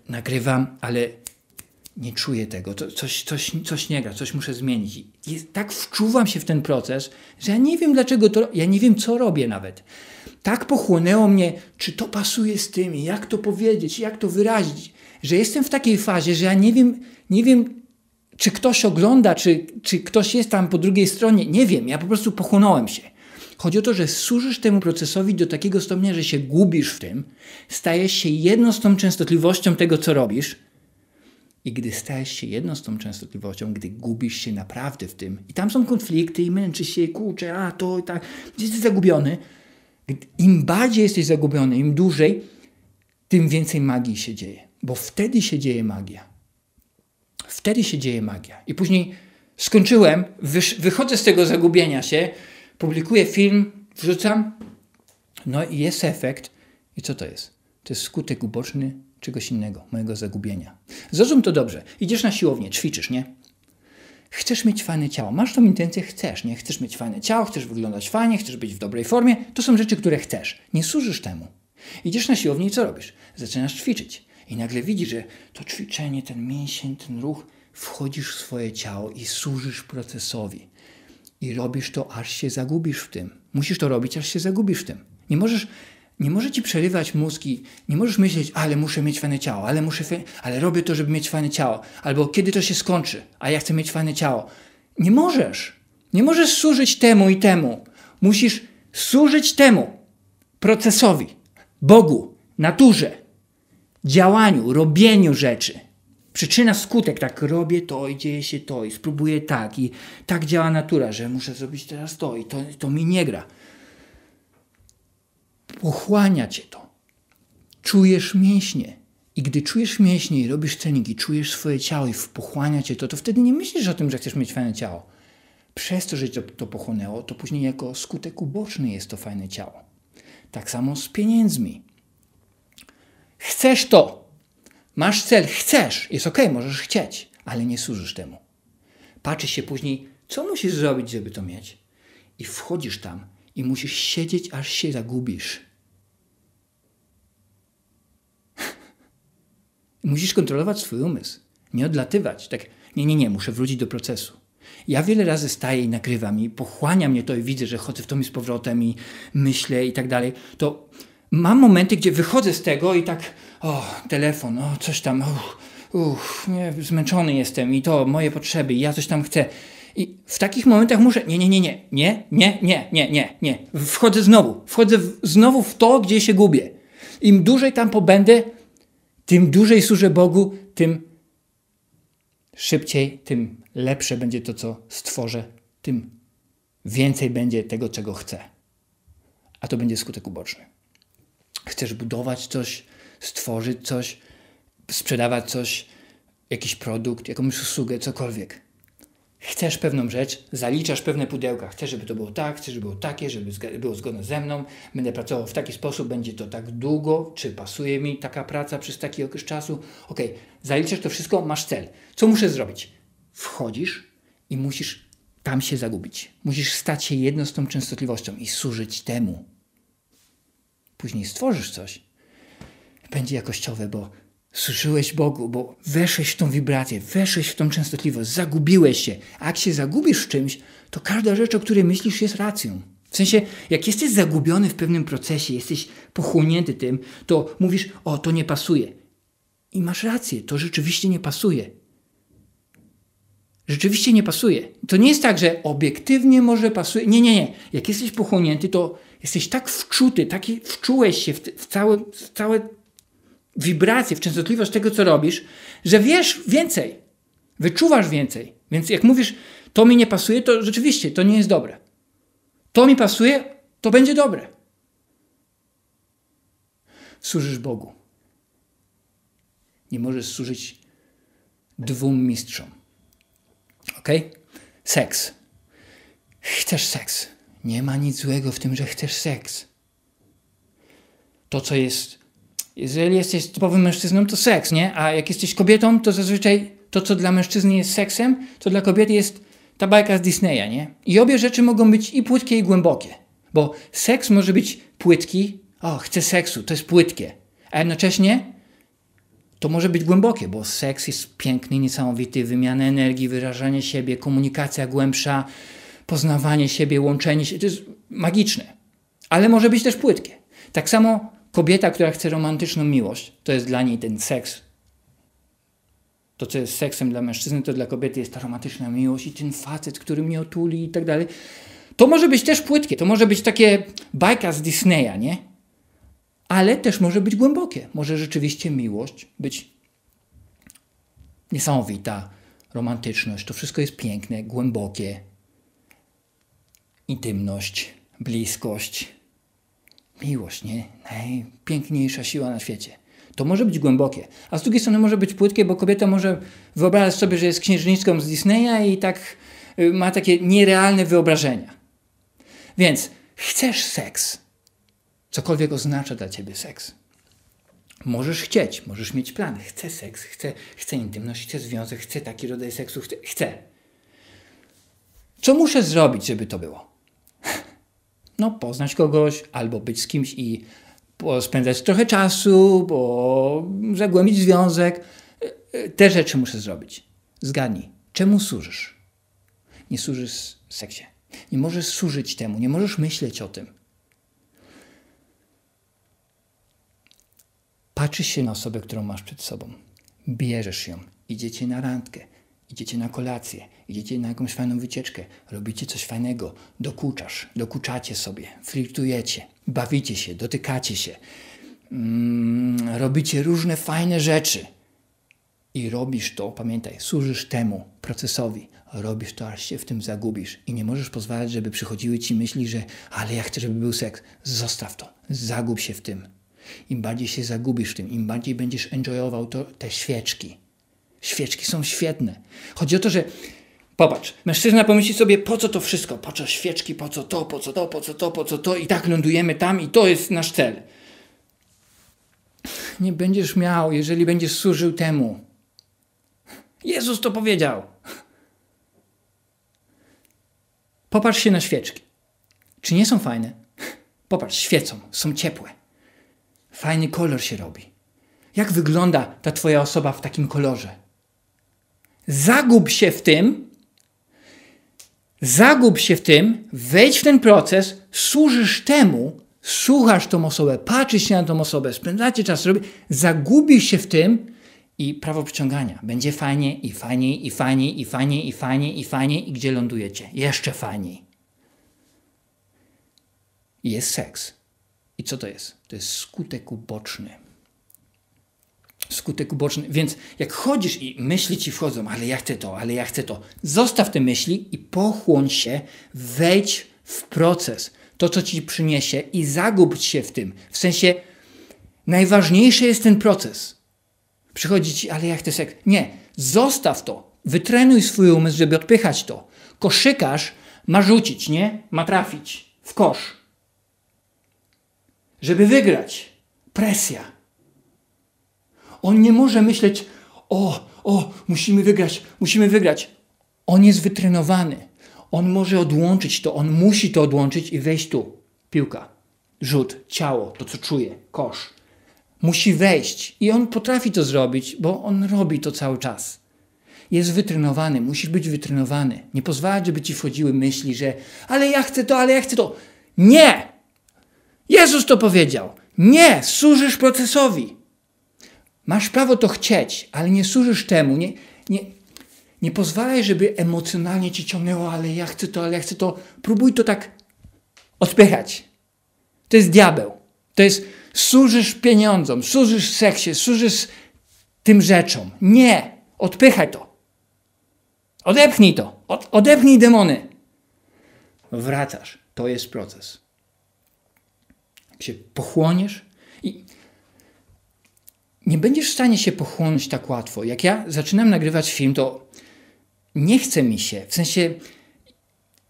S1: nagrywam, ale nie czuję tego, to, coś, coś, coś nie gra, coś muszę zmienić. Jest, tak wczuwam się w ten proces, że ja nie wiem dlaczego to, ja nie wiem co robię nawet tak pochłonęło mnie, czy to pasuje z tymi, jak to powiedzieć, jak to wyrazić, że jestem w takiej fazie, że ja nie wiem, nie wiem czy ktoś ogląda, czy, czy ktoś jest tam po drugiej stronie, nie wiem, ja po prostu pochłonąłem się. Chodzi o to, że służysz temu procesowi do takiego stopnia, że się gubisz w tym, stajesz się jedną z tą częstotliwością tego, co robisz. I gdy stajesz się jedną z tą częstotliwością, gdy gubisz się naprawdę w tym, i tam są konflikty, i męczysz się, i kurczę, a to i tak, jesteś zagubiony, im bardziej jesteś zagubiony, im dłużej, tym więcej magii się dzieje, bo wtedy się dzieje magia. Wtedy się dzieje magia. I później skończyłem, wychodzę z tego zagubienia się, publikuję film, wrzucam, no i jest efekt. I co to jest? To jest skutek uboczny czegoś innego, mojego zagubienia. Zrozum to dobrze. Idziesz na siłownię, ćwiczysz, nie? Chcesz mieć fajne ciało, masz tą intencję, chcesz, nie? Chcesz mieć fajne ciało, chcesz wyglądać fajnie, chcesz być w dobrej formie. To są rzeczy, które chcesz. Nie służysz temu. Idziesz na siłownię i co robisz? Zaczynasz ćwiczyć. I nagle widzisz, że to ćwiczenie, ten mięsień, ten ruch, wchodzisz w swoje ciało i służysz procesowi. I robisz to, aż się zagubisz w tym. Musisz to robić, aż się zagubisz w tym. Nie możesz nie może ci przerywać mózgi. Nie możesz myśleć, ale muszę mieć fajne ciało, ale muszę, ale robię to, żeby mieć fajne ciało. Albo kiedy to się skończy, a ja chcę mieć fajne ciało. Nie możesz. Nie możesz służyć temu i temu. Musisz służyć temu procesowi, Bogu, naturze, działaniu, robieniu rzeczy. Przyczyna, skutek, tak robię to i dzieje się to i spróbuję tak i tak działa natura, że muszę zrobić teraz to i to, to mi nie gra pochłania cię to. Czujesz mięśnie. I gdy czujesz mięśnie i robisz treningi, czujesz swoje ciało i pochłania cię to, to wtedy nie myślisz o tym, że chcesz mieć fajne ciało. Przez to, że cię to pochłonęło, to później jako skutek uboczny jest to fajne ciało. Tak samo z pieniędzmi. Chcesz to. Masz cel, chcesz. Jest ok, możesz chcieć, ale nie służysz temu. Patrzysz się później, co musisz zrobić, żeby to mieć. I wchodzisz tam i musisz siedzieć, aż się zagubisz. <laughs> musisz kontrolować swój umysł, nie odlatywać. Tak, nie, nie, nie, muszę wrócić do procesu. Ja wiele razy staję i nagrywam i pochłania mnie to i widzę, że chodzę w to mi z powrotem i myślę i tak dalej. To mam momenty, gdzie wychodzę z tego i tak, o, telefon, o, coś tam, uch, uch, nie, zmęczony jestem i to, moje potrzeby, ja coś tam chcę. I w takich momentach muszę, nie, nie, nie, nie, nie, nie, nie, nie, nie, nie. Wchodzę znowu, wchodzę w, znowu w to, gdzie się gubię. Im dłużej tam pobędę, tym dłużej służę Bogu, tym szybciej, tym lepsze będzie to, co stworzę, tym więcej będzie tego, czego chcę. A to będzie skutek uboczny. Chcesz budować coś, stworzyć coś, sprzedawać coś, jakiś produkt, jakąś usługę, cokolwiek chcesz pewną rzecz, zaliczasz pewne pudełka, chcesz, żeby to było tak, chcesz, żeby było takie, żeby było zgodne ze mną, będę pracował w taki sposób, będzie to tak długo, czy pasuje mi taka praca przez taki okres czasu. Ok, zaliczasz to wszystko, masz cel. Co muszę zrobić? Wchodzisz i musisz tam się zagubić. Musisz stać się jedno z tą częstotliwością i służyć temu. Później stworzysz coś. Będzie jakościowe, bo służyłeś Bogu, bo weszłeś w tą wibrację, weszłeś w tą częstotliwość, zagubiłeś się. A jak się zagubisz w czymś, to każda rzecz, o której myślisz, jest racją. W sensie, jak jesteś zagubiony w pewnym procesie, jesteś pochłonięty tym, to mówisz, o, to nie pasuje. I masz rację, to rzeczywiście nie pasuje. Rzeczywiście nie pasuje. To nie jest tak, że obiektywnie może pasuje. Nie, nie, nie. Jak jesteś pochłonięty, to jesteś tak wczuty, taki wczułeś się w, w całe, w całe wibrację, w częstotliwość tego, co robisz, że wiesz więcej, wyczuwasz więcej. Więc jak mówisz, to mi nie pasuje, to rzeczywiście to nie jest dobre. To mi pasuje, to będzie dobre. Służysz Bogu. Nie możesz służyć dwóm mistrzom. Ok? Seks. Chcesz seks. Nie ma nic złego w tym, że chcesz seks. To, co jest jeżeli jesteś typowym mężczyzną, to seks, nie? A jak jesteś kobietą, to zazwyczaj to, co dla mężczyzny jest seksem, to dla kobiety jest ta bajka z Disneya, nie? I obie rzeczy mogą być i płytkie, i głębokie. Bo seks może być płytki, o, chcę seksu, to jest płytkie. A jednocześnie to może być głębokie, bo seks jest piękny, niesamowity, wymiana energii, wyrażanie siebie, komunikacja głębsza, poznawanie siebie, łączenie się, to jest magiczne. Ale może być też płytkie. Tak samo Kobieta, która chce romantyczną miłość, to jest dla niej ten seks. To, co jest seksem dla mężczyzny, to dla kobiety jest ta romantyczna miłość i ten facet, który mnie otuli i tak dalej. To może być też płytkie, to może być takie bajka z Disneya, nie? Ale też może być głębokie. Może rzeczywiście miłość być niesamowita, romantyczność. To wszystko jest piękne, głębokie. Intymność, bliskość. Miłość, nie? Najpiękniejsza siła na świecie. To może być głębokie, a z drugiej strony może być płytkie, bo kobieta może wyobrażać sobie, że jest księżniczką z Disneya i tak y, ma takie nierealne wyobrażenia. Więc chcesz seks, cokolwiek oznacza dla ciebie seks. Możesz chcieć, możesz mieć plan. Chcę seks, chcę, chcę intymność, chcę związek, chcę taki rodzaj seksu, chcę. chcę. Co muszę zrobić, żeby to było? no, poznać kogoś albo być z kimś i spędzać trochę czasu, bo zagłębić związek. Te rzeczy muszę zrobić. Zgadnij, czemu służysz? Nie służysz seksie. Nie możesz służyć temu, nie możesz myśleć o tym. Patrzysz się na osobę, którą masz przed sobą. Bierzesz ją, idziecie na randkę, idziecie na kolację, idziecie na jakąś fajną wycieczkę, robicie coś fajnego, dokuczasz, dokuczacie sobie, flirtujecie, bawicie się, dotykacie się, mm, robicie różne fajne rzeczy. I robisz to, pamiętaj, służysz temu procesowi. Robisz to, aż się w tym zagubisz. I nie możesz pozwalać, żeby przychodziły ci myśli, że ale ja chcę, żeby był seks. Zostaw to. Zagub się w tym. Im bardziej się zagubisz w tym, im bardziej będziesz enjoyował to, te świeczki. Świeczki są świetne. Chodzi o to, że Popatrz, mężczyzna pomyśli sobie, po co to wszystko, po co świeczki, po co to, po co to, po co to, po co to i tak lądujemy tam i to jest nasz cel. Nie będziesz miał, jeżeli będziesz służył temu. Jezus to powiedział. Popatrz się na świeczki. Czy nie są fajne? Popatrz, świecą, są ciepłe. Fajny kolor się robi. Jak wygląda ta twoja osoba w takim kolorze? Zagub się w tym, Zagub się w tym, wejdź w ten proces, służysz temu, słuchasz tą osobę, patrzysz się na tą osobę, spędzacie czas, robi, zagubisz się w tym i prawo przyciągania. Będzie fajnie i fajniej, i fajniej, i fajniej, i fajniej, i fajniej, i gdzie lądujecie? Jeszcze fajniej. jest seks. I co to jest? To jest skutek uboczny skutek uboczny. Więc jak chodzisz i myśli ci wchodzą, ale ja chcę to, ale ja chcę to, zostaw te myśli i pochłon się, wejdź w proces, to co ci przyniesie i zagub się w tym. W sensie najważniejszy jest ten proces. Przychodzi ci, ale ja chcę sek. Nie, zostaw to. Wytrenuj swój umysł, żeby odpychać to. Koszykarz ma rzucić, nie? Ma trafić w kosz. Żeby wygrać. Presja on nie może myśleć, o, o, musimy wygrać, musimy wygrać. On jest wytrenowany. On może odłączyć to, on musi to odłączyć i wejść tu. Piłka, rzut, ciało, to co czuje, kosz. Musi wejść i on potrafi to zrobić, bo on robi to cały czas. Jest wytrenowany, musisz być wytrenowany. Nie pozwalać, żeby ci wchodziły myśli, że ale ja chcę to, ale ja chcę to. Nie! Jezus to powiedział. Nie! Służysz procesowi. Masz prawo to chcieć, ale nie służysz temu. Nie, nie, nie pozwalaj, żeby emocjonalnie cię ciągnęło, ale ja chcę to, ale ja chcę to. Próbuj to tak odpychać. To jest diabeł. To jest służysz pieniądzom, służysz seksie, służysz tym rzeczom. Nie! Odpychaj to. Odepchnij to. Od, odepchnij demony. Wracasz. To jest proces. Jak się pochłoniesz, nie będziesz w stanie się pochłonąć tak łatwo. Jak ja zaczynam nagrywać film, to nie chce mi się. W sensie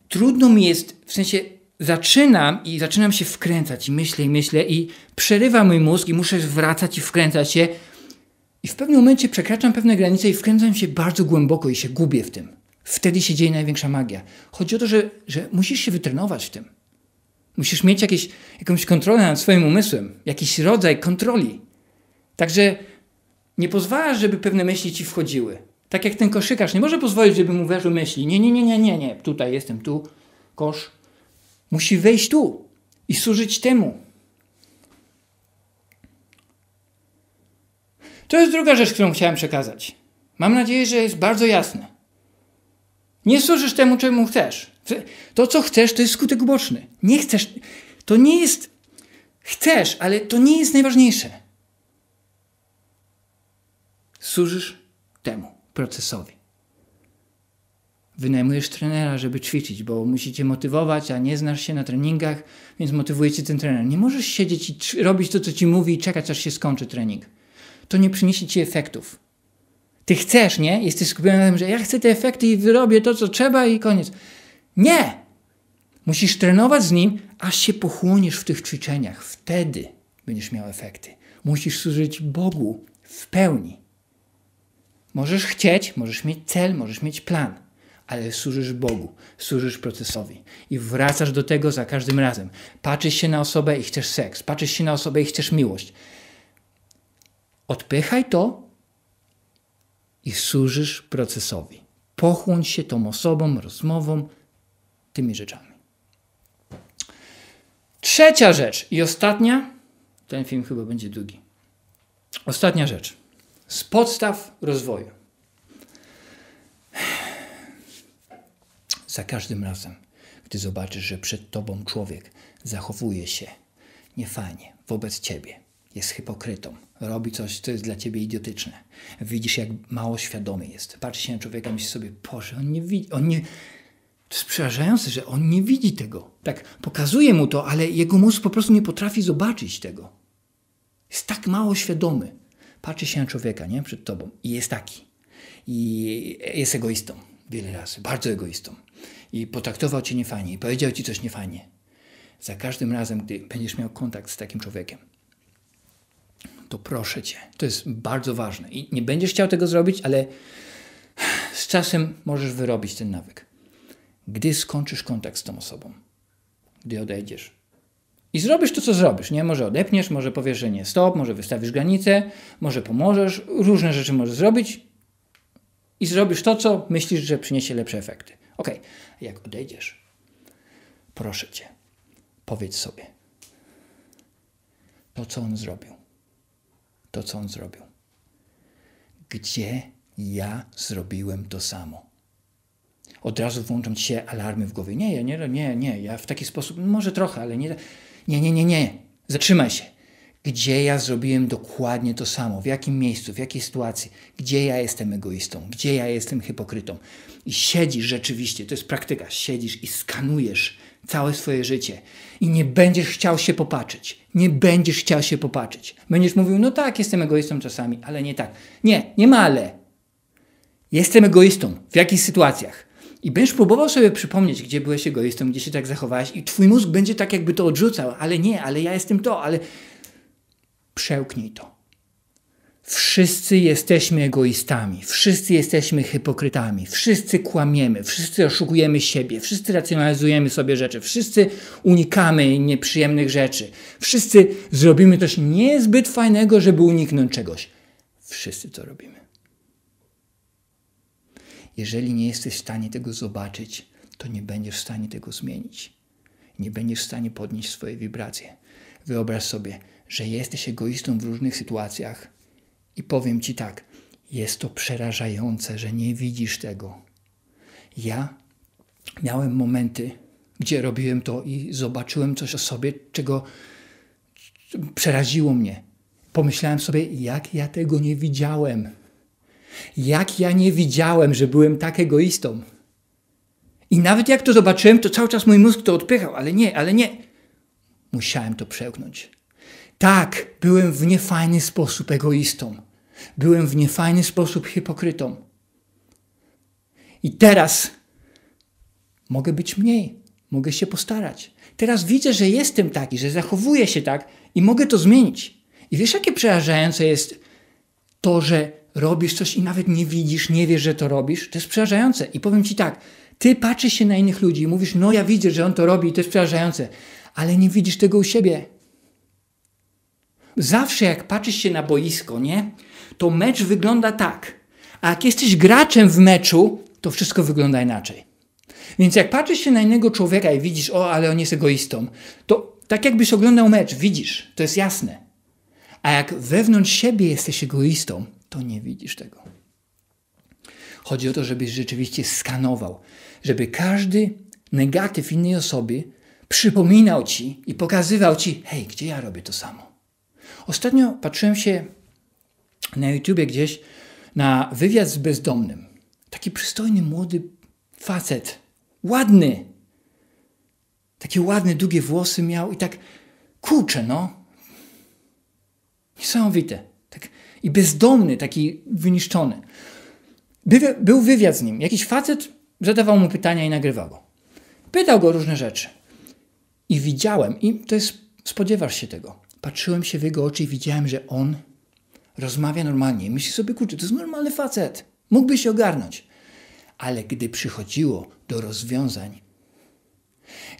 S1: trudno mi jest, w sensie zaczynam i zaczynam się wkręcać i myślę i myślę i przerywa mój mózg i muszę wracać i wkręcać się i w pewnym momencie przekraczam pewne granice i wkręcam się bardzo głęboko i się gubię w tym. Wtedy się dzieje największa magia. Chodzi o to, że, że musisz się wytrenować w tym. Musisz mieć jakieś, jakąś kontrolę nad swoim umysłem, jakiś rodzaj kontroli. Także nie pozwalasz, żeby pewne myśli ci wchodziły. Tak jak ten koszykarz nie może pozwolić, żeby mu weszły myśli. Nie, nie, nie, nie, nie, nie. Tutaj jestem, tu, kosz. Musi wejść tu i służyć temu. To jest druga rzecz, którą chciałem przekazać. Mam nadzieję, że jest bardzo jasne. Nie służysz temu, czemu chcesz. To, co chcesz, to jest skutek uboczny. Nie chcesz. To nie jest. Chcesz, ale to nie jest najważniejsze. Służysz temu procesowi. Wynajmujesz trenera, żeby ćwiczyć, bo musicie motywować, a nie znasz się na treningach, więc motywujecie ten trener. Nie możesz siedzieć i robić to, co ci mówi i czekać, aż się skończy trening. To nie przyniesie ci efektów. Ty chcesz, nie? Jesteś skupiony na tym, że ja chcę te efekty i wyrobię to, co trzeba i koniec. Nie! Musisz trenować z nim, aż się pochłoniesz w tych ćwiczeniach. Wtedy będziesz miał efekty. Musisz służyć Bogu w pełni. Możesz chcieć, możesz mieć cel, możesz mieć plan, ale służysz Bogu, służysz procesowi i wracasz do tego za każdym razem. Patrzysz się na osobę i chcesz seks, patrzysz się na osobę i chcesz miłość. Odpychaj to i służysz procesowi. Pochłon się tą osobą, rozmową, tymi rzeczami. Trzecia rzecz i ostatnia. Ten film chyba będzie długi. Ostatnia rzecz z podstaw rozwoju. Za każdym razem, gdy zobaczysz, że przed tobą człowiek zachowuje się niefajnie wobec ciebie, jest hipokrytą, robi coś, co jest dla ciebie idiotyczne. Widzisz, jak mało świadomy jest. Patrzy się na człowieka i myśli sobie, Boże, on nie widzi, on nie... To jest przerażające, że on nie widzi tego. Tak, pokazuje mu to, ale jego mózg po prostu nie potrafi zobaczyć tego. Jest tak mało świadomy patrzy się na człowieka nie? przed tobą i jest taki. I jest egoistą wiele razy, bardzo egoistą. I potraktował cię niefajnie i powiedział ci coś niefajnie. Za każdym razem, gdy będziesz miał kontakt z takim człowiekiem, to proszę cię, to jest bardzo ważne. I nie będziesz chciał tego zrobić, ale z czasem możesz wyrobić ten nawyk. Gdy skończysz kontakt z tą osobą, gdy odejdziesz, i zrobisz to, co zrobisz, nie? Może odepniesz, może powiesz, że nie stop, może wystawisz granicę, może pomożesz, różne rzeczy możesz zrobić i zrobisz to, co myślisz, że przyniesie lepsze efekty. Ok, jak odejdziesz, proszę cię, powiedz sobie to, co on zrobił. To, co on zrobił. Gdzie ja zrobiłem to samo? Od razu włączam ci się alarmy w głowie. Nie, nie, nie, nie, ja w taki sposób, może trochę, ale nie. Nie, nie, nie, nie, zatrzymaj się. Gdzie ja zrobiłem dokładnie to samo, w jakim miejscu, w jakiej sytuacji, gdzie ja jestem egoistą, gdzie ja jestem hipokrytą. I siedzisz rzeczywiście, to jest praktyka, siedzisz i skanujesz całe swoje życie i nie będziesz chciał się popatrzeć. Nie będziesz chciał się popatrzeć. Będziesz mówił, no tak, jestem egoistą czasami, ale nie tak. Nie, nie ma ale. Jestem egoistą w jakich sytuacjach? I będziesz próbował sobie przypomnieć, gdzie byłeś egoistą, gdzie się tak zachowałeś i twój mózg będzie tak jakby to odrzucał, ale nie, ale ja jestem to, ale przełknij to. Wszyscy jesteśmy egoistami, wszyscy jesteśmy hipokrytami, wszyscy kłamiemy, wszyscy oszukujemy siebie, wszyscy racjonalizujemy sobie rzeczy, wszyscy unikamy nieprzyjemnych rzeczy, wszyscy zrobimy coś niezbyt fajnego, żeby uniknąć czegoś. Wszyscy to robimy. Jeżeli nie jesteś w stanie tego zobaczyć, to nie będziesz w stanie tego zmienić. Nie będziesz w stanie podnieść swoje wibracje. Wyobraź sobie, że jesteś egoistą w różnych sytuacjach i powiem ci tak, jest to przerażające, że nie widzisz tego. Ja miałem momenty, gdzie robiłem to i zobaczyłem coś o sobie, czego przeraziło mnie. Pomyślałem sobie, jak ja tego nie widziałem. Jak ja nie widziałem, że byłem tak egoistą. I nawet jak to zobaczyłem, to cały czas mój mózg to odpychał, ale nie, ale nie. Musiałem to przełknąć. Tak, byłem w niefajny sposób egoistą. Byłem w niefajny sposób hipokrytą. I teraz mogę być mniej, mogę się postarać. Teraz widzę, że jestem taki, że zachowuję się tak i mogę to zmienić. I wiesz, jakie przerażające jest to, że robisz coś i nawet nie widzisz, nie wiesz, że to robisz, to jest przerażające. I powiem ci tak, ty patrzysz się na innych ludzi i mówisz, no ja widzę, że on to robi to jest przerażające, ale nie widzisz tego u siebie. Zawsze jak patrzysz się na boisko, nie? To mecz wygląda tak. A jak jesteś graczem w meczu, to wszystko wygląda inaczej. Więc jak patrzysz się na innego człowieka i widzisz, o, ale on jest egoistą, to tak jakbyś oglądał mecz, widzisz, to jest jasne. A jak wewnątrz siebie jesteś egoistą, to nie widzisz tego. Chodzi o to, żebyś rzeczywiście skanował, żeby każdy negatyw innej osoby przypominał ci i pokazywał ci, hej, gdzie ja robię to samo. Ostatnio patrzyłem się na YouTubie gdzieś na wywiad z bezdomnym. Taki przystojny, młody facet, ładny. Takie ładne, długie włosy miał i tak kurczę, no. Niesamowite i bezdomny, taki wyniszczony. By, był wywiad z nim. Jakiś facet zadawał mu pytania i nagrywał go. Pytał go różne rzeczy. I widziałem, i to jest, spodziewasz się tego. Patrzyłem się w jego oczy i widziałem, że on rozmawia normalnie. Myśli sobie, kurczę, to jest normalny facet. Mógłby się ogarnąć. Ale gdy przychodziło do rozwiązań,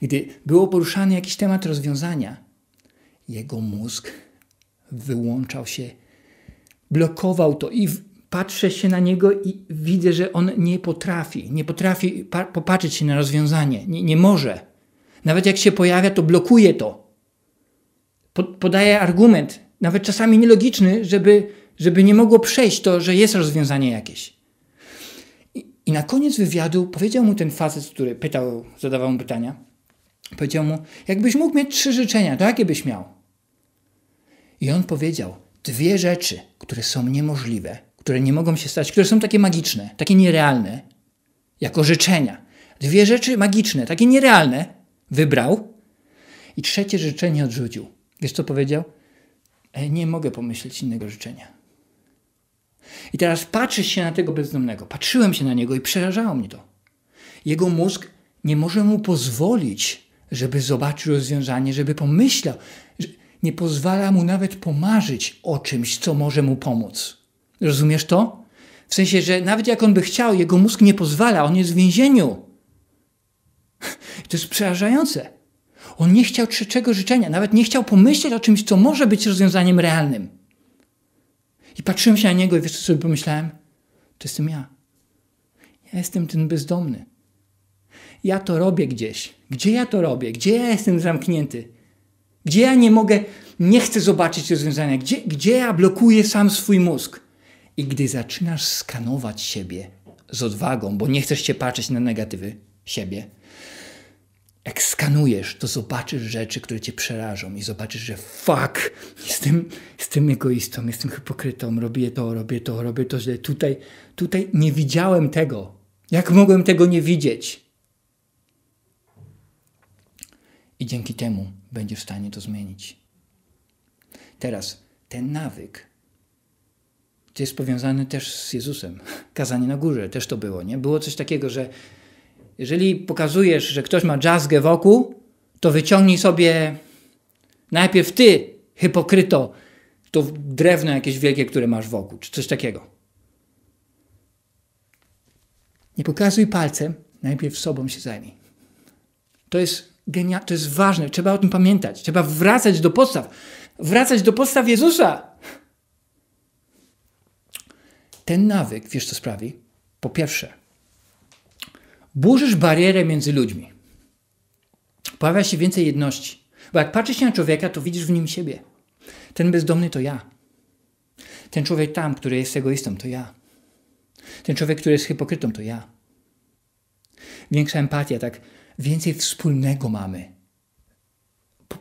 S1: gdy było poruszany jakiś temat rozwiązania, jego mózg wyłączał się blokował to i patrzę się na niego i widzę, że on nie potrafi, nie potrafi popatrzeć się na rozwiązanie, nie, nie może. Nawet jak się pojawia, to blokuje to. podaje argument, nawet czasami nielogiczny, żeby, żeby nie mogło przejść to, że jest rozwiązanie jakieś. I, I na koniec wywiadu powiedział mu ten facet, który pytał, zadawał mu pytania, powiedział mu, jakbyś mógł mieć trzy życzenia, to jakie byś miał? I on powiedział, dwie rzeczy, które są niemożliwe, które nie mogą się stać, które są takie magiczne, takie nierealne, jako życzenia. Dwie rzeczy magiczne, takie nierealne, wybrał i trzecie życzenie odrzucił. Wiesz co powiedział? E, nie mogę pomyśleć innego życzenia. I teraz patrzysz się na tego bezdomnego. Patrzyłem się na niego i przerażało mnie to. Jego mózg nie może mu pozwolić, żeby zobaczył rozwiązanie, żeby pomyślał, nie pozwala mu nawet pomarzyć o czymś, co może mu pomóc. Rozumiesz to? W sensie, że nawet jak on by chciał, jego mózg nie pozwala, on jest w więzieniu. I <laughs> to jest przerażające. On nie chciał trzeciego życzenia, nawet nie chciał pomyśleć o czymś, co może być rozwiązaniem realnym. I patrzyłem się na niego i wiesz, co sobie pomyślałem? To jestem ja. Ja jestem ten bezdomny. Ja to robię gdzieś. Gdzie ja to robię? Gdzie ja jestem zamknięty? Gdzie ja nie mogę, nie chcę zobaczyć rozwiązania, gdzie, gdzie ja blokuję sam swój mózg. I gdy zaczynasz skanować siebie z odwagą, bo nie chcesz się patrzeć na negatywy siebie, jak skanujesz, to zobaczysz rzeczy, które cię przerażą i zobaczysz, że fuck, jestem, jestem egoistą, jestem hipokrytą, robię to, robię to, robię to źle. Tutaj, tutaj nie widziałem tego. Jak mogłem tego nie widzieć? I dzięki temu będzie w stanie to zmienić. Teraz ten nawyk to jest powiązany też z Jezusem. <laughs> Kazanie na górze też to było, nie? Było coś takiego, że jeżeli pokazujesz, że ktoś ma jazzgę wokół, to wyciągnij sobie najpierw ty, hipokryto, to drewno jakieś wielkie, które masz wokół, czy coś takiego. Nie pokazuj palcem, najpierw sobą się zajmij. To jest Genia, to jest ważne, trzeba o tym pamiętać. Trzeba wracać do podstaw. Wracać do podstaw Jezusa. Ten nawyk, wiesz co sprawi? Po pierwsze, burzysz barierę między ludźmi. Pojawia się więcej jedności. Bo jak patrzysz na człowieka, to widzisz w nim siebie. Ten bezdomny to ja. Ten człowiek tam, który jest egoistą, to ja. Ten człowiek, który jest hipokrytą, to ja. Większa empatia, tak więcej wspólnego mamy.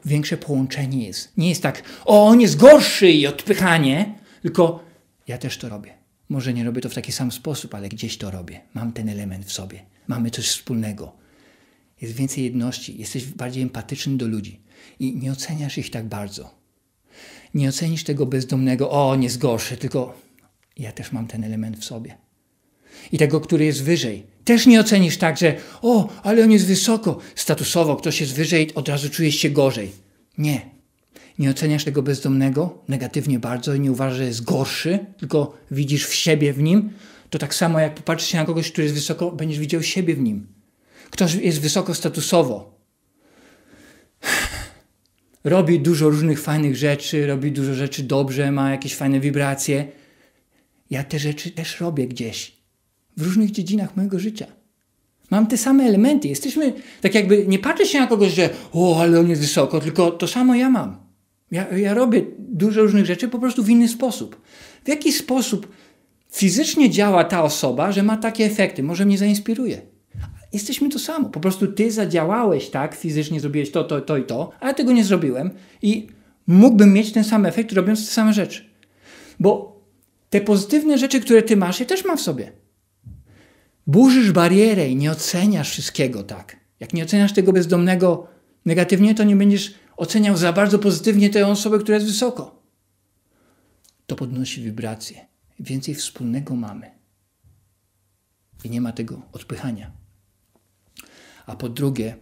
S1: Większe połączenie jest. Nie jest tak, o, on jest gorszy i odpychanie, tylko ja też to robię. Może nie robię to w taki sam sposób, ale gdzieś to robię. Mam ten element w sobie. Mamy coś wspólnego. Jest więcej jedności. Jesteś bardziej empatyczny do ludzi i nie oceniasz ich tak bardzo. Nie ocenisz tego bezdomnego, o, nie zgorszy, tylko ja też mam ten element w sobie i tego, który jest wyżej. Też nie ocenisz tak, że o, ale on jest wysoko, statusowo, ktoś jest wyżej, od razu czujesz się gorzej. Nie. Nie oceniasz tego bezdomnego negatywnie bardzo i nie uważasz, że jest gorszy, tylko widzisz w siebie w nim. To tak samo jak popatrzysz się na kogoś, który jest wysoko, będziesz widział siebie w nim. Ktoś jest wysoko statusowo. <sighs> Robi dużo różnych fajnych rzeczy, robi dużo rzeczy dobrze, ma jakieś fajne wibracje. Ja te rzeczy też robię gdzieś w różnych dziedzinach mojego życia. Mam te same elementy. Jesteśmy, tak jakby, nie patrzę się na kogoś, że o, ale on jest wysoko, tylko to samo ja mam. Ja, ja robię dużo różnych rzeczy po prostu w inny sposób. W jaki sposób fizycznie działa ta osoba, że ma takie efekty? Może mnie zainspiruje. Jesteśmy to samo. Po prostu ty zadziałałeś tak, fizycznie zrobiłeś to, to, to i to, a ja tego nie zrobiłem i mógłbym mieć ten sam efekt, robiąc te same rzeczy. Bo te pozytywne rzeczy, które ty masz, ja też mam w sobie burzysz barierę i nie oceniasz wszystkiego tak. Jak nie oceniasz tego bezdomnego negatywnie, to nie będziesz oceniał za bardzo pozytywnie tę osobę, która jest wysoko. To podnosi wibracje. Więcej wspólnego mamy. I nie ma tego odpychania. A po drugie,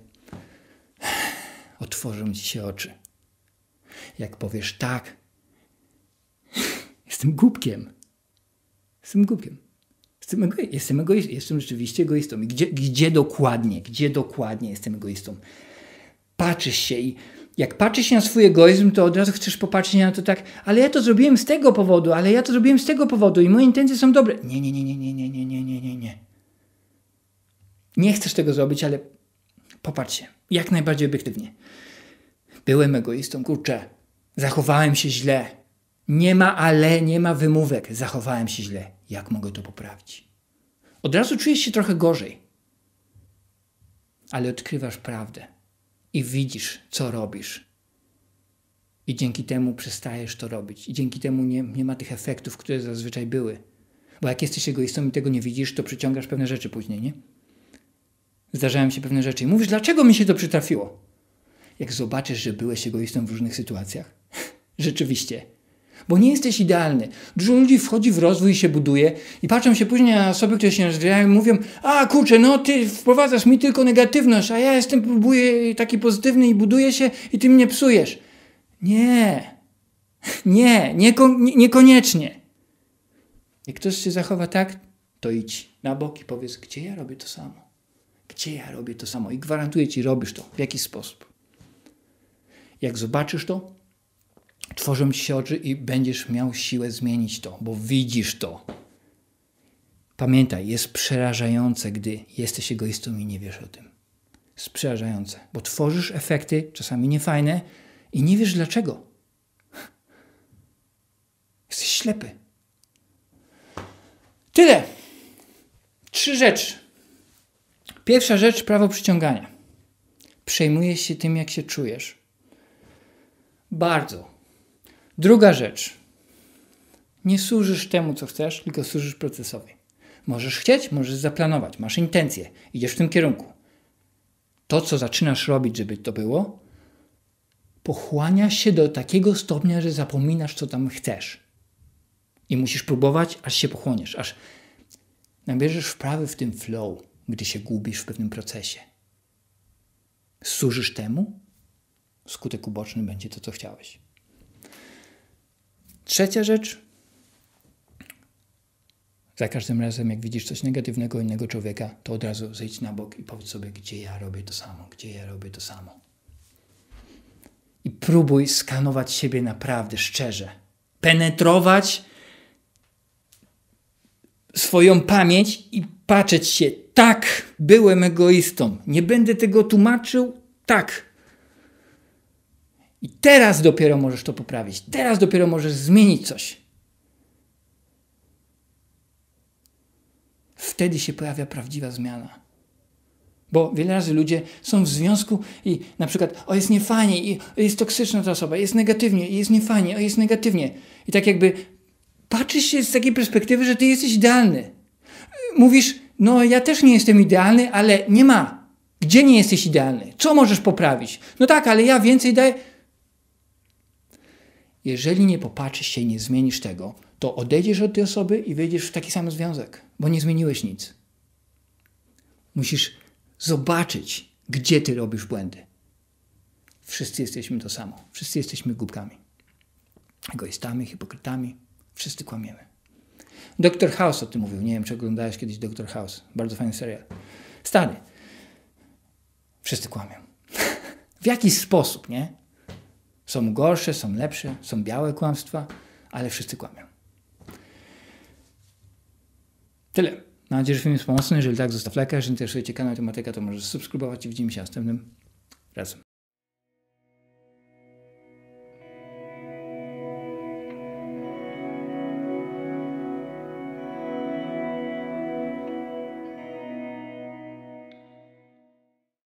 S1: otworzą ci się oczy. Jak powiesz tak, <laughs> jestem głupkiem. Jestem głupkiem. Jestem, ego, jestem, jestem rzeczywiście egoistą. I gdzie, gdzie dokładnie, gdzie dokładnie jestem egoistą? Patrzysz się i jak patrzysz się na swój egoizm, to od razu chcesz popatrzeć na to tak, ale ja to zrobiłem z tego powodu, ale ja to zrobiłem z tego powodu i moje intencje są dobre. Nie, nie, nie, nie, nie, nie, nie, nie, nie, nie, nie. Nie chcesz tego zrobić, ale popatrz się, jak najbardziej obiektywnie. Byłem egoistą, kurczę, zachowałem się źle. Nie ma ale, nie ma wymówek, zachowałem się źle jak mogę to poprawić. Od razu czujesz się trochę gorzej, ale odkrywasz prawdę i widzisz, co robisz. I dzięki temu przestajesz to robić. I dzięki temu nie, nie ma tych efektów, które zazwyczaj były. Bo jak jesteś egoistą i tego nie widzisz, to przyciągasz pewne rzeczy później, nie? Zdarzają się pewne rzeczy i mówisz, dlaczego mi się to przytrafiło? Jak zobaczysz, że byłeś egoistą w różnych sytuacjach, <laughs> rzeczywiście bo nie jesteś idealny. Dużo ludzi wchodzi w rozwój i się buduje i patrzą się później na osoby, które się rozwijają i mówią, a kurczę, no ty wprowadzasz mi tylko negatywność, a ja jestem, próbuję taki pozytywny i buduję się i ty mnie psujesz. Nie, <laughs> nie, nieko, nie niekoniecznie. Jak ktoś się zachowa tak, to idź na bok i powiedz, gdzie ja robię to samo. Gdzie ja robię to samo i gwarantuję ci, robisz to w jakiś sposób. Jak zobaczysz to, tworzą ci się oczy i będziesz miał siłę zmienić to, bo widzisz to. Pamiętaj, jest przerażające, gdy jesteś egoistą i nie wiesz o tym. Jest przerażające, bo tworzysz efekty, czasami niefajne, i nie wiesz dlaczego. <laughs> Jesteś ślepy. Tyle. Trzy rzeczy. Pierwsza rzecz, prawo przyciągania. Przejmujesz się tym, jak się czujesz. Bardzo. Druga rzecz. Nie służysz temu, co chcesz, tylko służysz procesowi. Możesz chcieć, możesz zaplanować, masz intencje, idziesz w tym kierunku. To, co zaczynasz robić, żeby to było, pochłania się do takiego stopnia, że zapominasz, co tam chcesz. I musisz próbować, aż się pochłoniesz, aż nabierzesz wprawy w tym flow, gdy się gubisz w pewnym procesie. Służysz temu, skutek uboczny będzie to, co chciałeś. Trzecia rzecz. Za każdym razem, jak widzisz coś negatywnego innego człowieka, to od razu zejdź na bok i powiedz sobie, gdzie ja robię to samo, gdzie ja robię to samo. I próbuj skanować siebie naprawdę szczerze. Penetrować swoją pamięć i patrzeć się, tak, byłem egoistą. Nie będę tego tłumaczył, tak, i teraz dopiero możesz to poprawić. Teraz dopiero możesz zmienić coś. Wtedy się pojawia prawdziwa zmiana. Bo wiele razy ludzie są w związku i na przykład, o jest niefajnie, i jest toksyczna ta osoba, jest negatywnie, i jest niefajnie, o jest negatywnie. I tak jakby patrzysz się z takiej perspektywy, że ty jesteś idealny. Mówisz, no ja też nie jestem idealny, ale nie ma. Gdzie nie jesteś idealny? Co możesz poprawić? No tak, ale ja więcej daję. Jeżeli nie popatrzysz się i nie zmienisz tego, to odejdziesz od tej osoby i wejdziesz w taki sam związek, bo nie zmieniłeś nic. Musisz zobaczyć, gdzie ty robisz błędy. Wszyscy jesteśmy to samo. Wszyscy jesteśmy głupkami. Egoistami, hipokrytami. Wszyscy kłamiemy. Doktor House o tym mówił. Nie wiem, czy oglądałeś kiedyś Doktor House. Bardzo fajny serial. Stary. Wszyscy kłamią. <laughs> w jaki sposób, nie? Są gorsze, są lepsze, są białe kłamstwa, ale wszyscy kłamią. Tyle. Mam nadzieję, że film jest pomocny. Jeżeli tak, zostaw lekarz. Jeżeli interesuje Cię kanał Tematyka, to możesz subskrybować i widzimy się następnym razem.